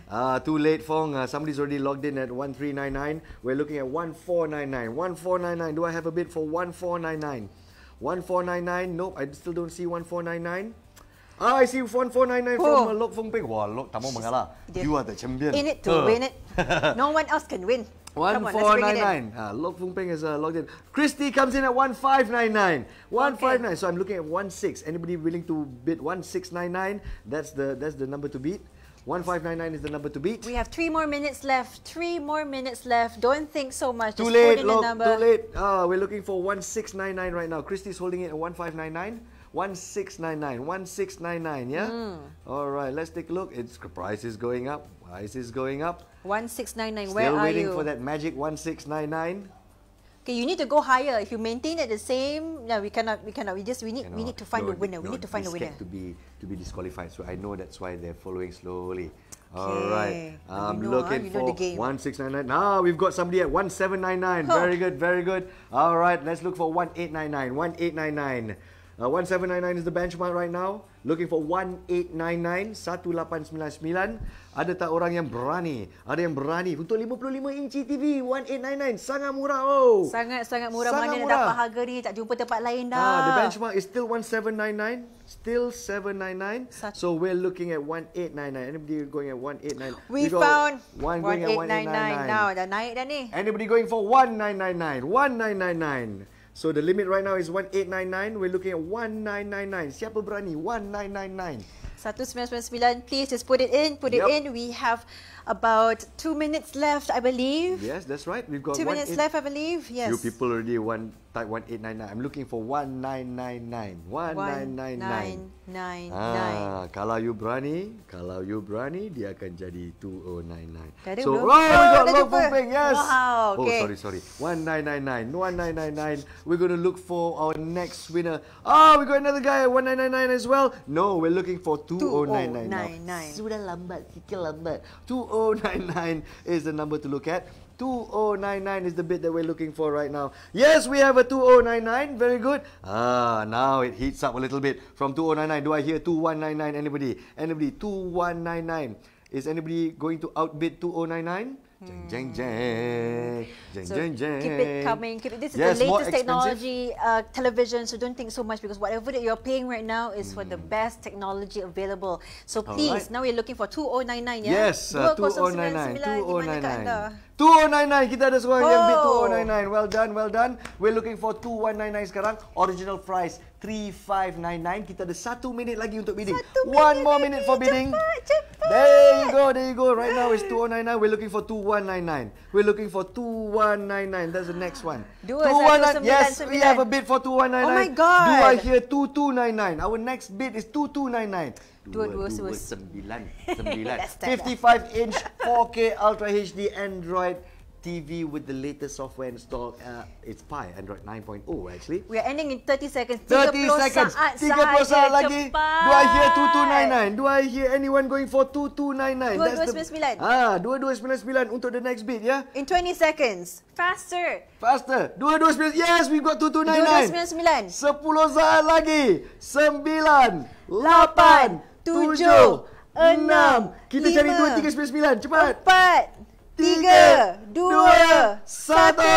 Uh, too late, Fong. Uh, somebody's already logged in at 1399. We're looking at 1499. 1499. Do I have a bid for 1499? 1499. Nope, I still don't see 1499. Ah, I see 1499 oh. from uh, Lok Fong Ping. Wow, Lok, tamo mengalah. You are the champion. In it to uh. win it. no one else can win. 1499. Ah, Lok Fung Peng is uh, logged in. Christy comes in at 1599. 159. Okay. So I'm looking at 16. Anybody willing to bid 1699? That's the that's the number to beat. 1599 is the number to beat. We have three more minutes left. Three more minutes left. Don't think so much. Too Just late, Lok. Too late. Uh, we're looking for 1699 right now. Christy's holding it at 1599. 1699. 1699, yeah? Mm. All right, let's take a look. Its price is going up. Price is going up. 1699, where are you? Still waiting for that magic 1699. Okay, you need to go higher. If you maintain at the same, no, we cannot, we cannot. We just, we need, we need to find the winner. we need to find the winner. to be, to be disqualified. So I know that's why they're following slowly. Okay. All right. I'm um, One six nine nine. Now we've got somebody at one seven nine nine. Very good, very good. All right, let's look for one One eight eight nine nine. nine nine. 1799 uh, is the benchmark right now. Looking for 1899, 1899. Ada tak orang yang berani? Ada yang berani untuk 55 inci TV 1899 sangat murah oh. Sangat sangat murah sangat mana murah. dapat harga ni tak jumpa tempat lain dah. Ah, the benchmark is still 1799, still 799. Satu. So we're looking at 1899. Anybody going at 1899? We, We found 1899 now. Dah naik dah ni. Anybody going for 1999? 1999. So the limit right now is 1899. We're looking at 1999. Siapa berani 1999? 1999. Please just put it in, put yep. it in. We have about two minutes left, I believe. Yes, that's right. We've got two minutes left, I believe. Yes. You people already one type one eight nine nine. I'm looking for one nine nine nine nine. One nine nine nine. Nine ah, nine. Kalau you berani, kalau you berani, dia akan jadi two oh nine nine. Dari so, belum. oh, we got oh, long booming. Yes. Wow. Oh, okay. Oh, sorry, sorry. One nine nine nine. One nine nine nine. We're gonna look for our next winner. Oh, we got another guy. One nine nine nine as well. No, we're looking for 2099. Sudah lambat, sikit lambat. 2099 is the number to look at. 2099 is the bit that we're looking for right now. Yes, we have a 2099. Very good. Ah, now it heats up a little bit from 2099. Do I hear 2199? Anybody? Anybody? 2199. Is anybody going to outbid 2099? Jeng jeng jeng, jeng so Keep it coming. Keep it. This is yes, the latest technology uh, television, so don't think so much because whatever that you're paying right now is mm. for the hmm. best technology available. So please, right. now we're looking for 2099, yeah? Yes, uh, 2099. 2099. 2099. 2099 kita ada seorang oh. yang bid 2099 well done well done we're looking for 2199 sekarang original price 3599 kita ada satu minit lagi untuk bidding satu one more minute for bidding cepat, cepat. There you go, there you go. Right now is 2099. We're looking for 2199. We're looking for 2199. That's the next one. 2199. Yes, we have a bid for 2199. Oh my god. Do I hear 2299? Our next bid is 2299. Dua-dua semua. 55 inch 4K Ultra HD Android TV with the latest software installed. Uh, it's Pi, Android 9.0 actually. We are ending in 30 seconds. 30, 30 seconds. Saat 30 saat lagi. Do I hear 2299? Do I hear anyone going for 2299? 2299. Ah, 2299 untuk the next bit, yeah? In 20 seconds. Faster. Faster. 2299. Yes, we've got 2299. 2299. 10 saat lagi. 9. 8. 8 7 tujuh, enam. Kita cari dua, tiga, sembilan, sembilan. Cepat. Empat, tiga, dua, satu.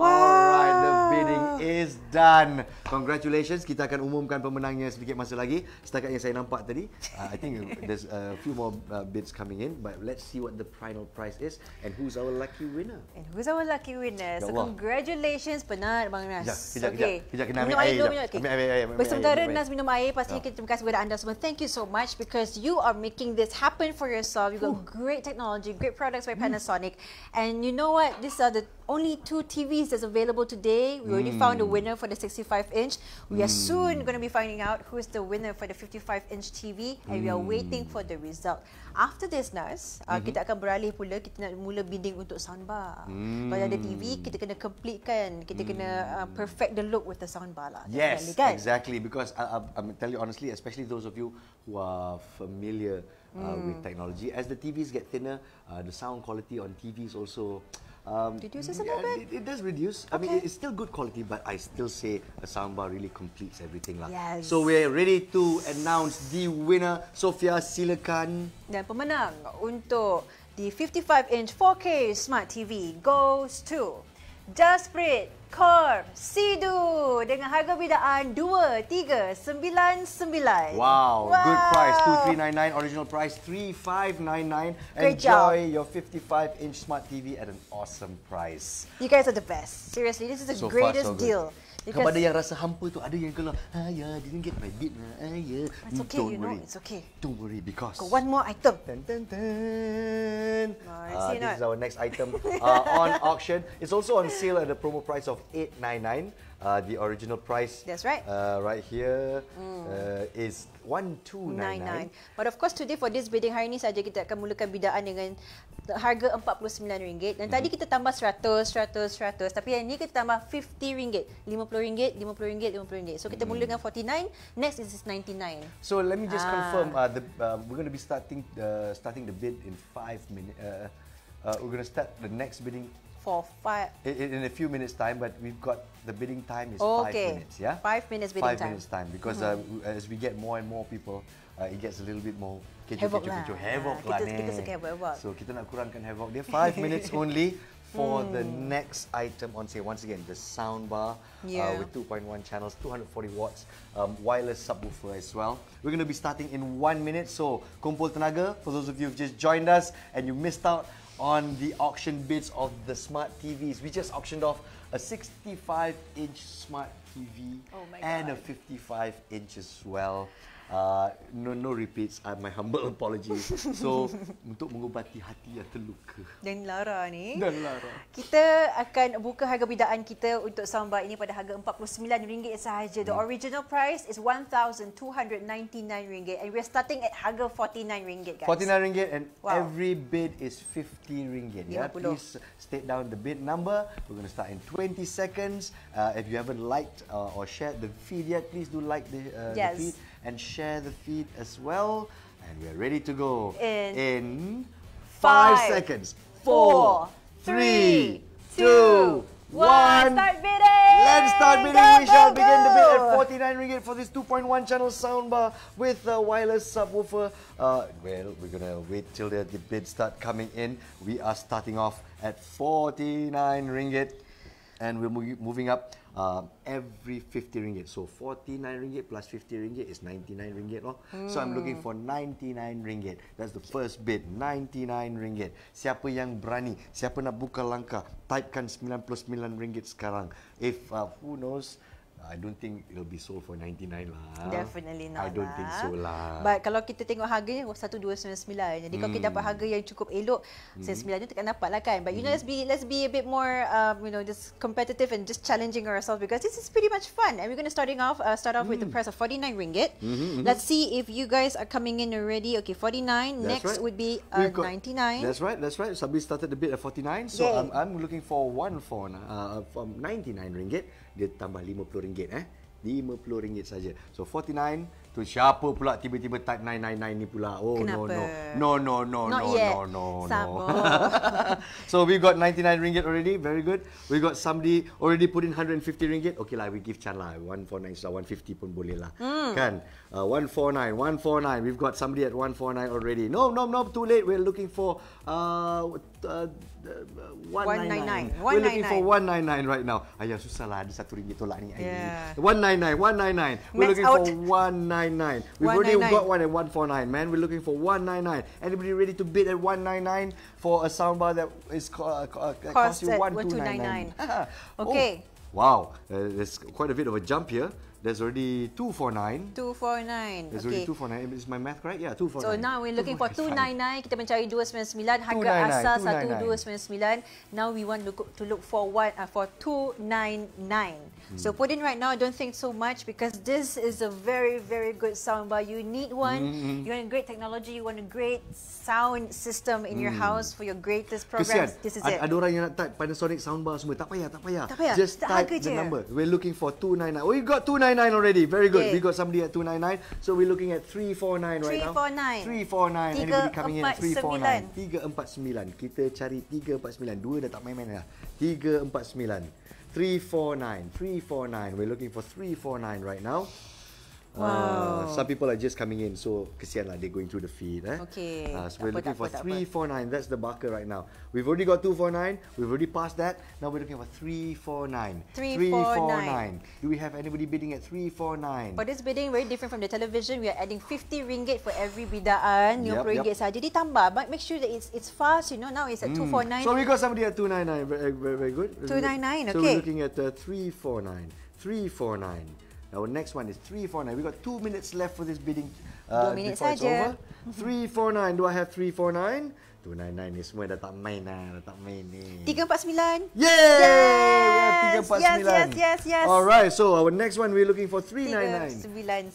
Alright, the bidding is done congratulations kita akan umumkan pemenangnya sedikit masa lagi setakat yang saya nampak tadi uh, i think there's a few more uh, bids coming in but let's see what the final prize is and who's our lucky winner and who's our lucky winner so ya Allah. congratulations penat bang Nas kejap, okay kejap, kejap, minum air minum air sementara Nas minum air pastinya ya. kita terima kasih kepada anda semua thank you so much because you are making this happen for yourself you got great technology great products by hmm. panasonic and you know what these are the only two TVs that's available today we already mm. found a hmm. winner for the 65 inch inch. We are hmm. soon going to be finding out who is the winner for the 55 inch TV and mm. we are hmm. waiting for the result. After this, Nas, uh, mm-hmm. kita akan beralih pula. Kita nak mula bidding untuk soundbar. Mm. Kalau ada TV, hmm. kita kena completekan. Kita mm. kena uh, perfect the look with the soundbar lah. Yes, kan? exactly. Because I, I, I tell you honestly, especially those of you who are familiar uh, with technology, as the TVs get thinner, uh, the sound quality on TVs also um, reduces a little bit. It, it does reduce. Okay. I mean, it's still good quality, but I still say a soundbar really completes everything, lah. Yes. So we're ready to announce the winner, Sofia Silakan. Dan pemenang untuk the 55-inch 4K smart TV goes to Jasprit. Corp Sidu dengan harga bidaan 2399. Wow, wow, good price 2399 original price 3599. Great Enjoy job. your 55 inch smart TV at an awesome price. You guys are the best. Seriously, this is the so greatest far, so deal. Good. Because Kepada yang rasa hampa tu ada yang keluar. Ha ya, didn't get my bit Ha ah, ya. It's okay, Don't you worry. know. It's okay. Don't worry because got one more item. Ten ten ten. this not. is our next item uh, on auction. It's also on sale at a promo price of 899 uh, the original price. That's right. Uh, right here mm. uh, is one two nine nine. But of course today for this bidding hari ini saja kita akan mulakan bidaan dengan harga empat puluh sembilan ringgit. Dan mm. tadi hmm. kita tambah seratus seratus seratus. Tapi yang ini kita tambah fifty ringgit, lima puluh ringgit, lima puluh ringgit, lima puluh ringgit. So kita mm. mulakan forty nine. Next is ninety nine. So let me just ah. confirm. Uh, the, uh, we're going to be starting uh, starting the bid in five minutes. Uh, uh, we're going to start the next bidding for five. In, in, a few minutes time, but we've got the bidding time is okay. five minutes. Yeah, five minutes bidding five time. Five minutes time because mm -hmm. uh, as we get more and more people, uh, it gets a little bit more havoc havoc lah kita, kita So kita nak kurangkan havoc dia five minutes only. For the hmm. next item on sale, once again, the soundbar uh, yeah. uh, with 2.1 channels, 240 watts, um, wireless subwoofer as well. We're going to be starting in one minute, so kumpul tenaga. For those of you who've just joined us and you missed out, on the auction bids of the smart TVs. We just auctioned off a 65 inch smart TV oh and a 55 inch as well. Uh, no no repeats. Uh, my humble apologies. So untuk mengubati hati yang terluka. Dan Lara ni. Dan Lara. Kita akan buka harga bidaan kita untuk samba ini pada harga empat puluh sembilan ringgit sahaja. The hmm. original price is one thousand two hundred ninety nine ringgit. and we're starting at harga forty nine ringgit guys. Forty nine ringgit and wow. every bid is fifty ringgit. yeah, please state down the bid number. We're going to start in twenty seconds. Uh, if you haven't liked uh, or shared the feed yet, please do like the, uh, yes. the feed. and share the feed as well. And we're ready to go in, in five, five seconds. Four, four three, two, one. Start bidding! Let's start bidding. Go, we go, shall go. begin the bid at 49 ringgit for this 2.1 channel soundbar with a wireless subwoofer. Uh, well, we're gonna wait till the bids start coming in. We are starting off at 49 ringgit and we're moving up um, every 50 ringgit. So 49 ringgit plus 50 ringgit is 99 ringgit. Oh. Mm. So I'm looking for 99 ringgit. That's the first bid, 99 ringgit. Siapa yang berani, siapa nak buka langkah, typekan 99 ringgit sekarang. If, uh, who knows, I don't think it'll be sold for 99 lah. Definitely not. I don't lah. think so lah. But kalau kita tengok harganya 1299. Jadi hmm. kalau kita hmm. dapat harga yang cukup elok, hmm. 99 tu takkan dapat lah kan. But you know hmm. let's be let's be a bit more um, you know just competitive and just challenging ourselves because this is pretty much fun. And we're going to starting off uh, start off hmm. with the hmm. price of 49 ringgit. Hmm. Let's see if you guys are coming in already. Okay, 49. That's Next right. would be uh, got, 99. That's right. That's right. We started the bid at 49. So Yay. I'm I'm looking for one for uh, uh from 99 ringgit. dia tambah RM50 eh. RM50 saja. So 49 tu siapa pula tiba-tiba type 999 ni pula. Oh Kenapa? no no. No no no Not no, yet. no no no. Sabo. so we got RM99 already. Very good. We got somebody already put in RM150. Okay lah we give chance lah. 149 lah. 150 pun boleh lah. Mm. Kan? Uh, 149, 149. We've got somebody at 149 already. No, no, no, too late. We're looking for uh, uh, uh 199. 199. We're looking for 199 right now. Ayah, susah lah. Di satu ringgit tolak ni. Yeah. 199, 199. We're Max looking out. for 199. We've 199. already got one at 149, man. We're looking for 199. Anybody ready to bid at 199 for a soundbar that is co uh, co uh, cost, you 1299? okay. Oh, wow, uh, there's quite a bit of a jump here. There's already 249. 249. There's okay. already 249. Is my math correct? Yeah, 249. So now we're looking 249. for 299. Kita mencari 299. Harga 299. asal 299. 1299. Now we want to look, to look for what uh, for 299. So put in right now. Don't think so much because this is a very, very good soundbar. You need one. Mm-hmm. You want a great technology. You want a great sound system in mm. your house for your greatest programs. Kesian, this is ad- it. Ada orang yang nak type Panasonic soundbar semua. Tak payah, tak payah. Tak payah. Just tak type the je. number. We're looking for two nine nine. you got two nine nine already. Very good. Yeah. We got somebody at two nine nine. So we're looking at three four nine right now. Three Three four four nine. 349. now. 349. 349. Tiga empat sembilan. Kita cari tiga empat sembilan. Dua dah tak main-main empat sembilan. 349. 349. We're looking for 349 right now. Wow. Uh, some people are just coming in, so kesian lah, they're going through the feed. Eh? Okay. Uh, so we're apa, looking apa, for nine. that's the barker right now. We've already got two four nine. we've already passed that. Now we're looking for three four nine. Three, four nine. Do we have anybody bidding at three four nine? But this bidding very different from the television. We are adding fifty ringgit for every bidaan, yep, ringgit yep. sahaja. Ditambah, but make sure that it's it's fast, you know, now it's at hmm. two four nine. So we got somebody at 299, nine. very, very good. Two nine nine. okay. So we're looking at uh, three four nine. Three four nine. Our next one is 349. We got two minutes left for this bidding. Uh, dua minit saja. 349. Mm-hmm. Do I have 349? 299 ni semua dah tak main lah. Dah tak main ni. 349. Yay! Yes! We have 349. Yes, yes, yes, yes. Alright, so our next one we're looking for 399.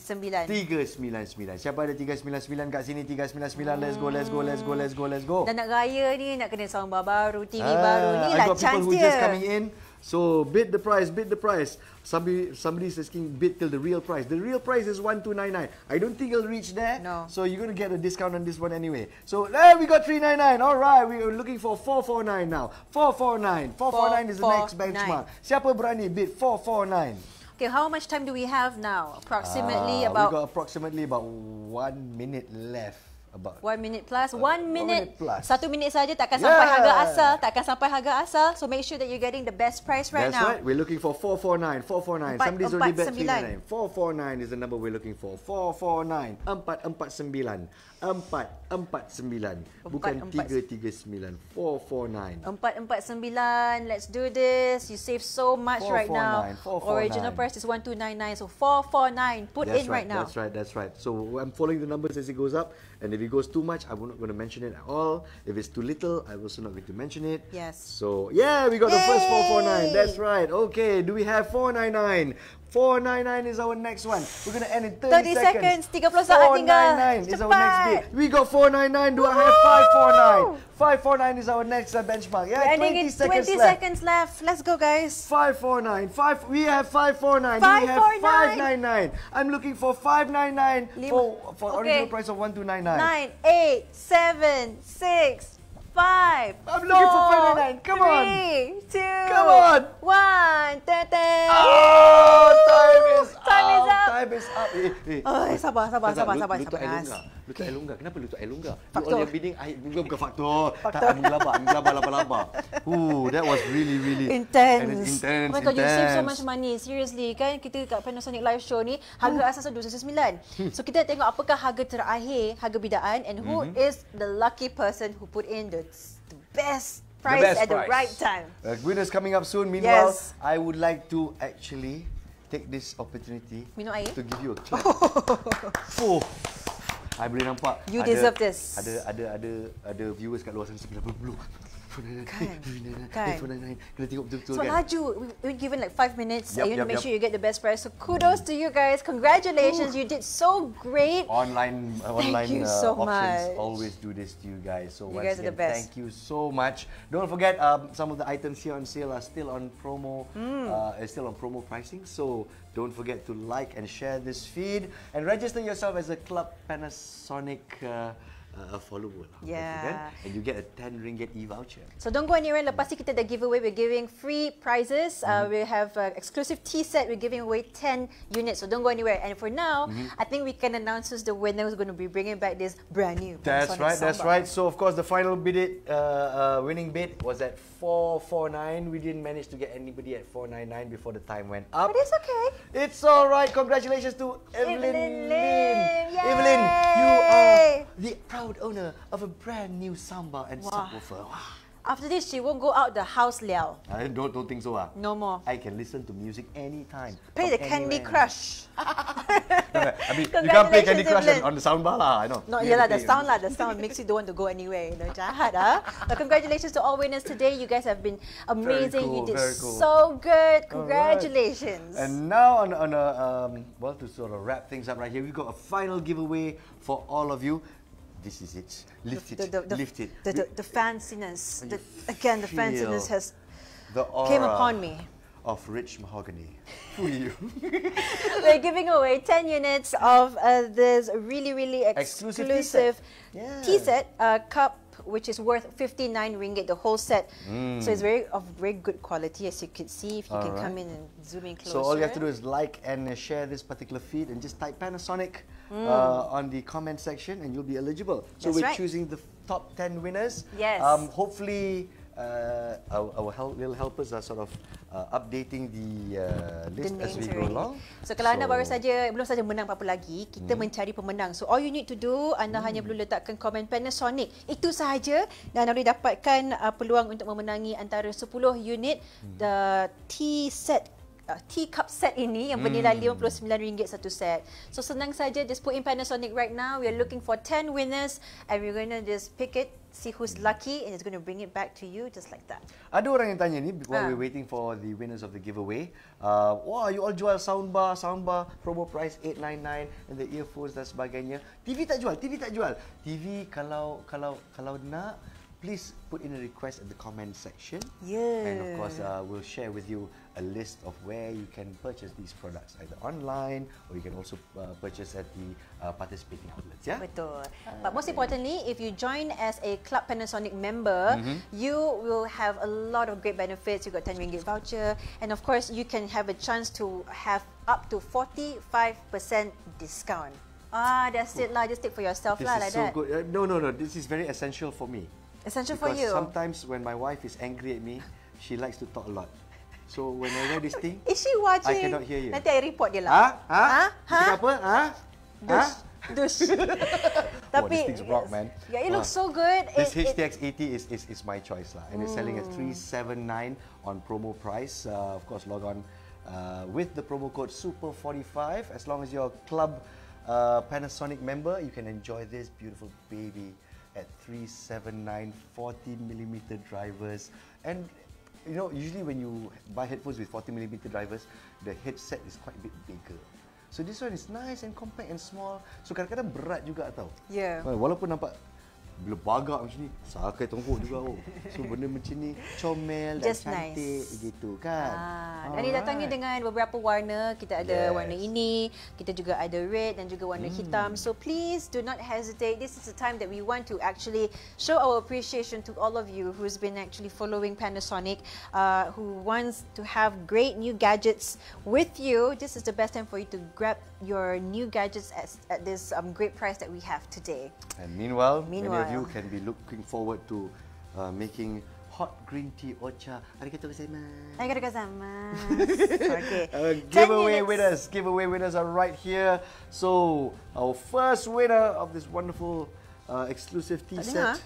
399. 399. Siapa ada 399 kat sini? 399. Hmm. Let's go, let's go, let's go, let's go, let's go. Dah nak raya ni, nak kena sound bar baru, TV ah, baru. Ni lah chance dia. I got people who just coming in. So, bid the price, bid the price. Somebody somebody's asking bid till the real price. The real price is one two nine nine. I don't think you will reach there. No. So you're gonna get a discount on this one anyway. So there we got three nine nine. All right, we are looking for four four nine now. Four four nine. Four four nine is the next benchmark. Nine. Siapa berani bid four four nine? Okay, how much time do we have now? Approximately ah, about. We got approximately about one minute left. about one minute plus. Uh, one minute, one minute plus. satu minit saja tak akan yeah. sampai harga asal, tak akan sampai harga asal. So make sure that you're getting the best price right That's now. That's right. We're looking for 449, 449. Somebody's already bet 349. 449 is the number we're looking for. 449, 449. 449. Bukan 339. 449. 449. Let's do this. You save so much right now. Four four nine. Original price is 1299. So 449. Put That's in right. right now. That's right. That's right. So I'm following the numbers as it goes up. And if it goes too much, I'm not going to mention it at all. If it's too little, I'm also not going to mention it. Yes. So, yeah, we got Yay! the first 449. That's right. Okay, do we have 499? 499 is our next one. We're going to end in 30, 30 seconds. 30 seconds, 30 saat tinggal. 499 is our next bid. We got 499, do I have 549? 549 is our next uh, benchmark. Yeah, 20 seconds 20 left. seconds left. Let's go, guys. 549. Five, we have 549. Five we have 599. I'm looking for 599 for, for okay. original price of 1299. 9, 8, 7, 6, Five. I'm four, looking for 599. Come three, on. Two. Come on. One. Tete. Oh, time is time up. Is up. Time is up. Eh, oh, eh. Ay, sabar, sabar, sabar, sabar, sabar. Sabar. letak air longgar. Kenapa letak air longgar? Faktor. You all bidding, air, bukan, bukan faktor. faktor. Tak, ambil labar. Ambil labar, labar, labar. Ooh, that was really, really intense. And intense, oh Michael, intense. you save so much money. Seriously, kan? Kita kat Panasonic Live Show ni, harga Ooh. asas RM299. so, kita tengok apakah harga terakhir, harga bidaan. And who mm-hmm. is the lucky person who put in the, the best price the best at price. the right time? The uh, is coming up soon. Meanwhile, yes. I would like to actually take this opportunity Minum air? to give you a clap. oh. I boleh nampak. You ada, deserve this. Ada ada ada ada viewers kat luar sana sebelah peluk. 499, kan? tengok betul-betul so, kan. laju, we were given like 5 minutes. Yep, you yep, make yep. sure you get the best price. So kudos to you guys. Congratulations. Ooh. You did so great. Online uh, thank online you uh, so options much. always do this to you guys. So you guys again, are the best. thank you so much. Don't forget um, some of the items here on sale are still on promo mm. uh, still on promo pricing. So don't forget to like and share this feed and register yourself as a Club Panasonic uh, uh, a follower. Yeah. And you get a 10 ringgit e-voucher. So don't go anywhere. Lepas kita ada giveaway. We're giving free prizes. Mm uh, mm-hmm. we have an exclusive tea set. We're giving away 10 units. So don't go anywhere. And for now, mm -hmm. I think we can announce who's the winner who's going to be bringing back this brand new. That's right. That's right. So of course, the final bid, uh, uh, winning bid was at 449. We didn't manage to get anybody at 499 before the time went up. But it's okay. It's all right. Congratulations to Evelyn Evelyn, Lim. Lim. Evelyn you are the proud proud owner of a brand new soundbar and wow. subwoofer. Wow. After this, she won't go out the house liao. I don't, don't think so. Ah. No more. I can listen to music anytime. Play the Candy Crush. I mean, you can't play Candy Crush on, on the soundbar lah, I know. Not yeah, la, the sound lah, the sound makes you don't want to go anywhere. You know, jahat ah. But congratulations to all winners today. You guys have been amazing. Cool, you did cool. so good. Congratulations. Right. And now on, on a, um, well, to sort of wrap things up right here, we've got a final giveaway for all of you this is it. Lift the, the, lift it. The, the, the fanciness, again, the fanciness has the came upon me. Of rich mahogany. We're giving away 10 units of uh, this really, really exclusive, exclusive tea set, yeah. uh, cup which is worth 59 ringgit, the whole set. Mm. So it's very of very good quality, as you can see, if you all can right. come in and zoom in closer. So all you have to do is like and share this particular feed and just type Panasonic mm. uh, on the comment section and you'll be eligible. So That's we're right. choosing the top 10 winners. Yes. Um, hopefully, uh, our, our help, little helpers are uh, sort of uh, updating the uh, list the as we go along. So kalau so, anda baru saja, belum saja menang apa-apa lagi, kita mm. mencari pemenang. So all you need to do, anda mm. hanya hmm. perlu letakkan komen Panasonic. Itu sahaja dan anda boleh dapatkan uh, peluang untuk memenangi antara 10 unit mm. the T-set Uh, tea cup set ini yang bernilai RM59 mm. satu set. So senang saja just put in Panasonic right now. We are looking for 10 winners and we're going to just pick it see who's lucky and it's going to bring it back to you just like that. Ada orang yang tanya ni while uh. we're ah. waiting for the winners of the giveaway. Uh, wah, you all jual soundbar, soundbar, promo price 899 and the earphones dan sebagainya. TV tak jual, TV tak jual. TV kalau kalau kalau nak please put in a request at the comment section. Yeah. And of course, uh, we'll share with you a list of where you can purchase these products either online or you can also uh, purchase at the uh, participating outlets yeah betul uh, but most importantly if you join as a club panasonic member mm-hmm. you will have a lot of great benefits you got 10 ringgit voucher and of course you can have a chance to have up to 45% discount ah that's cool. it lah just take for yourself this lah like so that good. Uh, no no no this is very essential for me essential because for you sometimes when my wife is angry at me she likes to talk a lot so when I wear this thing, Is she watching? I cannot hear you. Nanti I report dia lah. Ha? Ha? Ha? Cakap apa? Ha? Dus. Ha? Dus. Oh, Tapi, oh, this thing's rock, man. Yeah, it looks so good. This it, HTX80 is, is, is my choice lah. And mm. it's selling at hmm. 379 on promo price. Uh, of course, log on uh, with the promo code SUPER45. As long as you're a club uh, Panasonic member, you can enjoy this beautiful baby at 379 40 millimeter drivers and you know, usually when you buy headphones with 40 millimeter drivers, the headset is quite a bit bigger. So this one is nice and compact and small. So kadang-kadang berat juga tau. Yeah. Walaupun nampak berbagak macam ni sakai tongkuk juga oh. So benda macam ni comel Just dan cantik nice. gitu kan. Ha, dan dia datangnya dengan beberapa warna. Kita ada yes. warna ini, kita juga ada red dan juga warna hmm. hitam. So please do not hesitate. This is the time that we want to actually show our appreciation to all of you who has been actually following Panasonic, uh, who wants to have great new gadgets with you. This is the best time for you to grab your new gadgets at, at this um, great price that we have today. And meanwhile, meanwhile of you can be looking forward to uh, making hot green tea ocha. Arigatou gozaimasu. Arigatou gozaimasu. okay. Uh, giveaway winners. Giveaway winners are right here. So our first winner of this wonderful uh, exclusive tea set.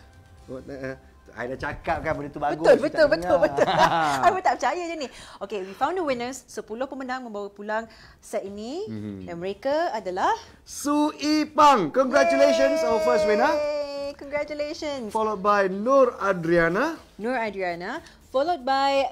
I dah cakap kan benda tu bagus. Betul, betul, betul, betul, betul. I tak percaya je ni. Okay, we found the winners. Sepuluh pemenang membawa pulang set ini. Mm-hmm. Dan mereka adalah... Su Ipang. Congratulations, Yay! our first winner. Congratulations. Followed by Nur Adriana. Nur Adriana. Followed by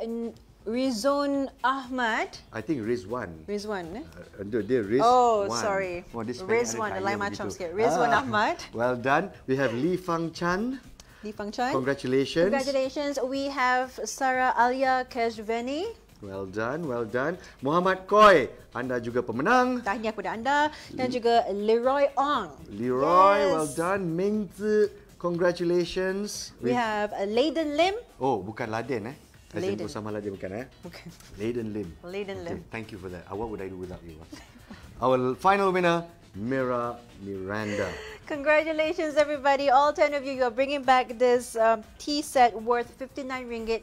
Rizon Ahmad. I think Rizwan. Rizwan. Eh? Uh, dia Riz Oh, one. sorry. Oh, Rizwan. Lain macam sikit. Rizwan ah. Ahmad. Well done. We have Li Fang Chan. Di Fang Chun. Congratulations. Congratulations. We have Sarah Alia Keshveni. Well done, well done. Muhammad Koi, anda juga pemenang. Tahniah kepada anda. Dan juga Leroy Ong. Leroy, yes. well done. Ming Zi, congratulations. We With... have Laden Lim. Oh, bukan Laden eh. Laden. Azim Usama Laden bukan eh. Bukan. Laden Lim. Laden okay, Lim. Thank you for that. What would I do without you? Our final winner, Mira Miranda. Congratulations, everybody. All 10 of you, you're bringing back this um, tea set worth 59 ringgit.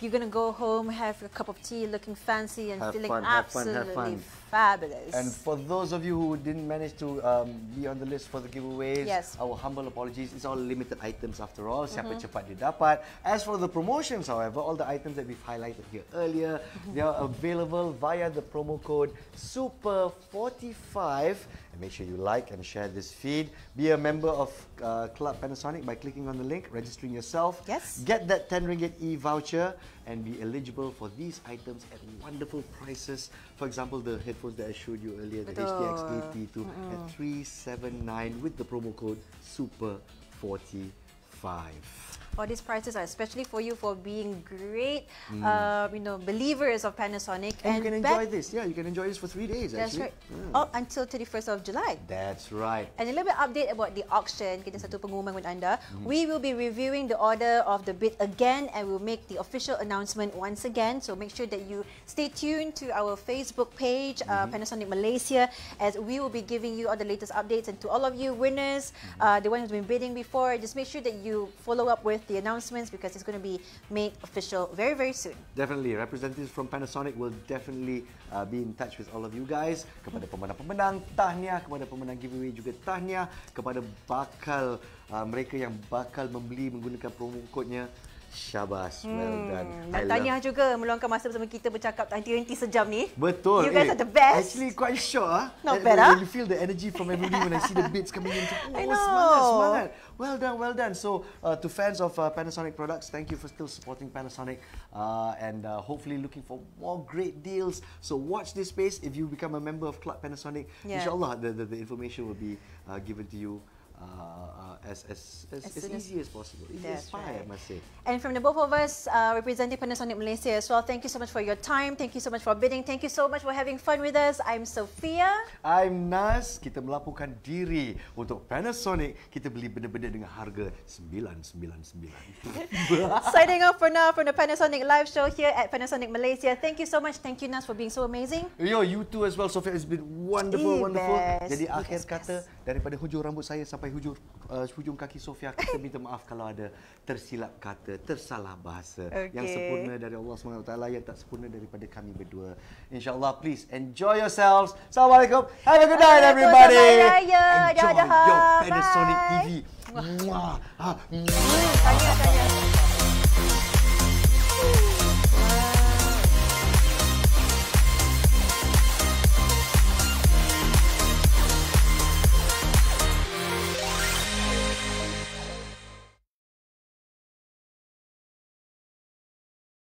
You're going to go home, have a cup of tea, looking fancy and have feeling fun, absolutely fun, have fun. fabulous. And for those of you who didn't manage to um, be on the list for the giveaways, yes. our humble apologies. It's all limited items after all. Mm-hmm. Siapa cepat dia dapat. As for the promotions, however, all the items that we've highlighted here earlier, mm-hmm. they are available via the promo code SUPER45 and make sure you like and share this feed. Be a member of uh, Club Panasonic by clicking on the link, registering yourself. Yes. Get that 10 ringgit e-voucher and be eligible for these items at wonderful prices. For example, the headphones that I showed you earlier, the HTX-AT2 mm -mm. at 379 with the promo code SUPER45. all these prices are especially for you for being great, mm. uh, you know, believers of Panasonic. And, and you can enjoy this. Yeah, you can enjoy this for three days. That's actually. right. Mm. Oh, until 31st of July. That's right. And a little bit update about the auction. Kita satu pengumuman with anda. Mm. We will be reviewing the order of the bid again, and we'll make the official announcement once again. So make sure that you stay tuned to our Facebook page, -hmm. uh, mm-hmm. Panasonic Malaysia, as we will be giving you all the latest updates. And to all of you winners, -hmm. uh, the one who's been bidding before, just make sure that you follow up with the announcements because it's going to be made official very, very soon. Definitely. Representatives from Panasonic will definitely uh, be in touch with all of you guys. Kepada pemenang-pemenang, tahniah. Kepada pemenang giveaway juga tahniah. Kepada bakal uh, mereka yang bakal membeli menggunakan promo code-nya. Syabas, hmm. well done. Dan tahniah love... juga meluangkan masa bersama kita bercakap henti-henti sejam ni. Betul. You guys eh, are the best. Actually, quite sure. Ah. Not bad, ah. You feel the energy from everybody when I see the beats coming in. Oh, I know. Semangat, semangat. Well done, well done. So, uh, to fans of uh, Panasonic products, thank you for still supporting Panasonic. Uh, and uh, hopefully looking for more great deals. So, watch this space if you become a member of Club Panasonic. Yeah. InsyaAllah, the, the, the information will be uh, given to you as, as, as, as, as easy as, possible. It is fine, right. I must say. And from the both of us, uh, representing Panasonic Malaysia as well, thank you so much for your time. Thank you so much for bidding. Thank you so much for having fun with us. I'm Sophia. I'm Nas. Kita melaporkan diri untuk Panasonic. Kita beli benda-benda dengan harga RM999. Signing off for now from the Panasonic live show here at Panasonic Malaysia. Thank you so much. Thank you, Nas, for being so amazing. Yo, you too as well, Sophia. It's been wonderful, the wonderful. Jadi, akhir kata daripada hujung rambut saya sampai hujung uh, hujung kaki Sofia kita minta maaf kalau ada tersilap kata tersalah bahasa okay. yang sempurna dari Allah SWT yang tak sempurna daripada kami berdua insyaallah please enjoy yourselves assalamualaikum have a good night everybody enjoy your Panasonic TV Mwah. Ah, mwah. Mwah. Mwah. Mwah. Mwah. Mwah. Mwah.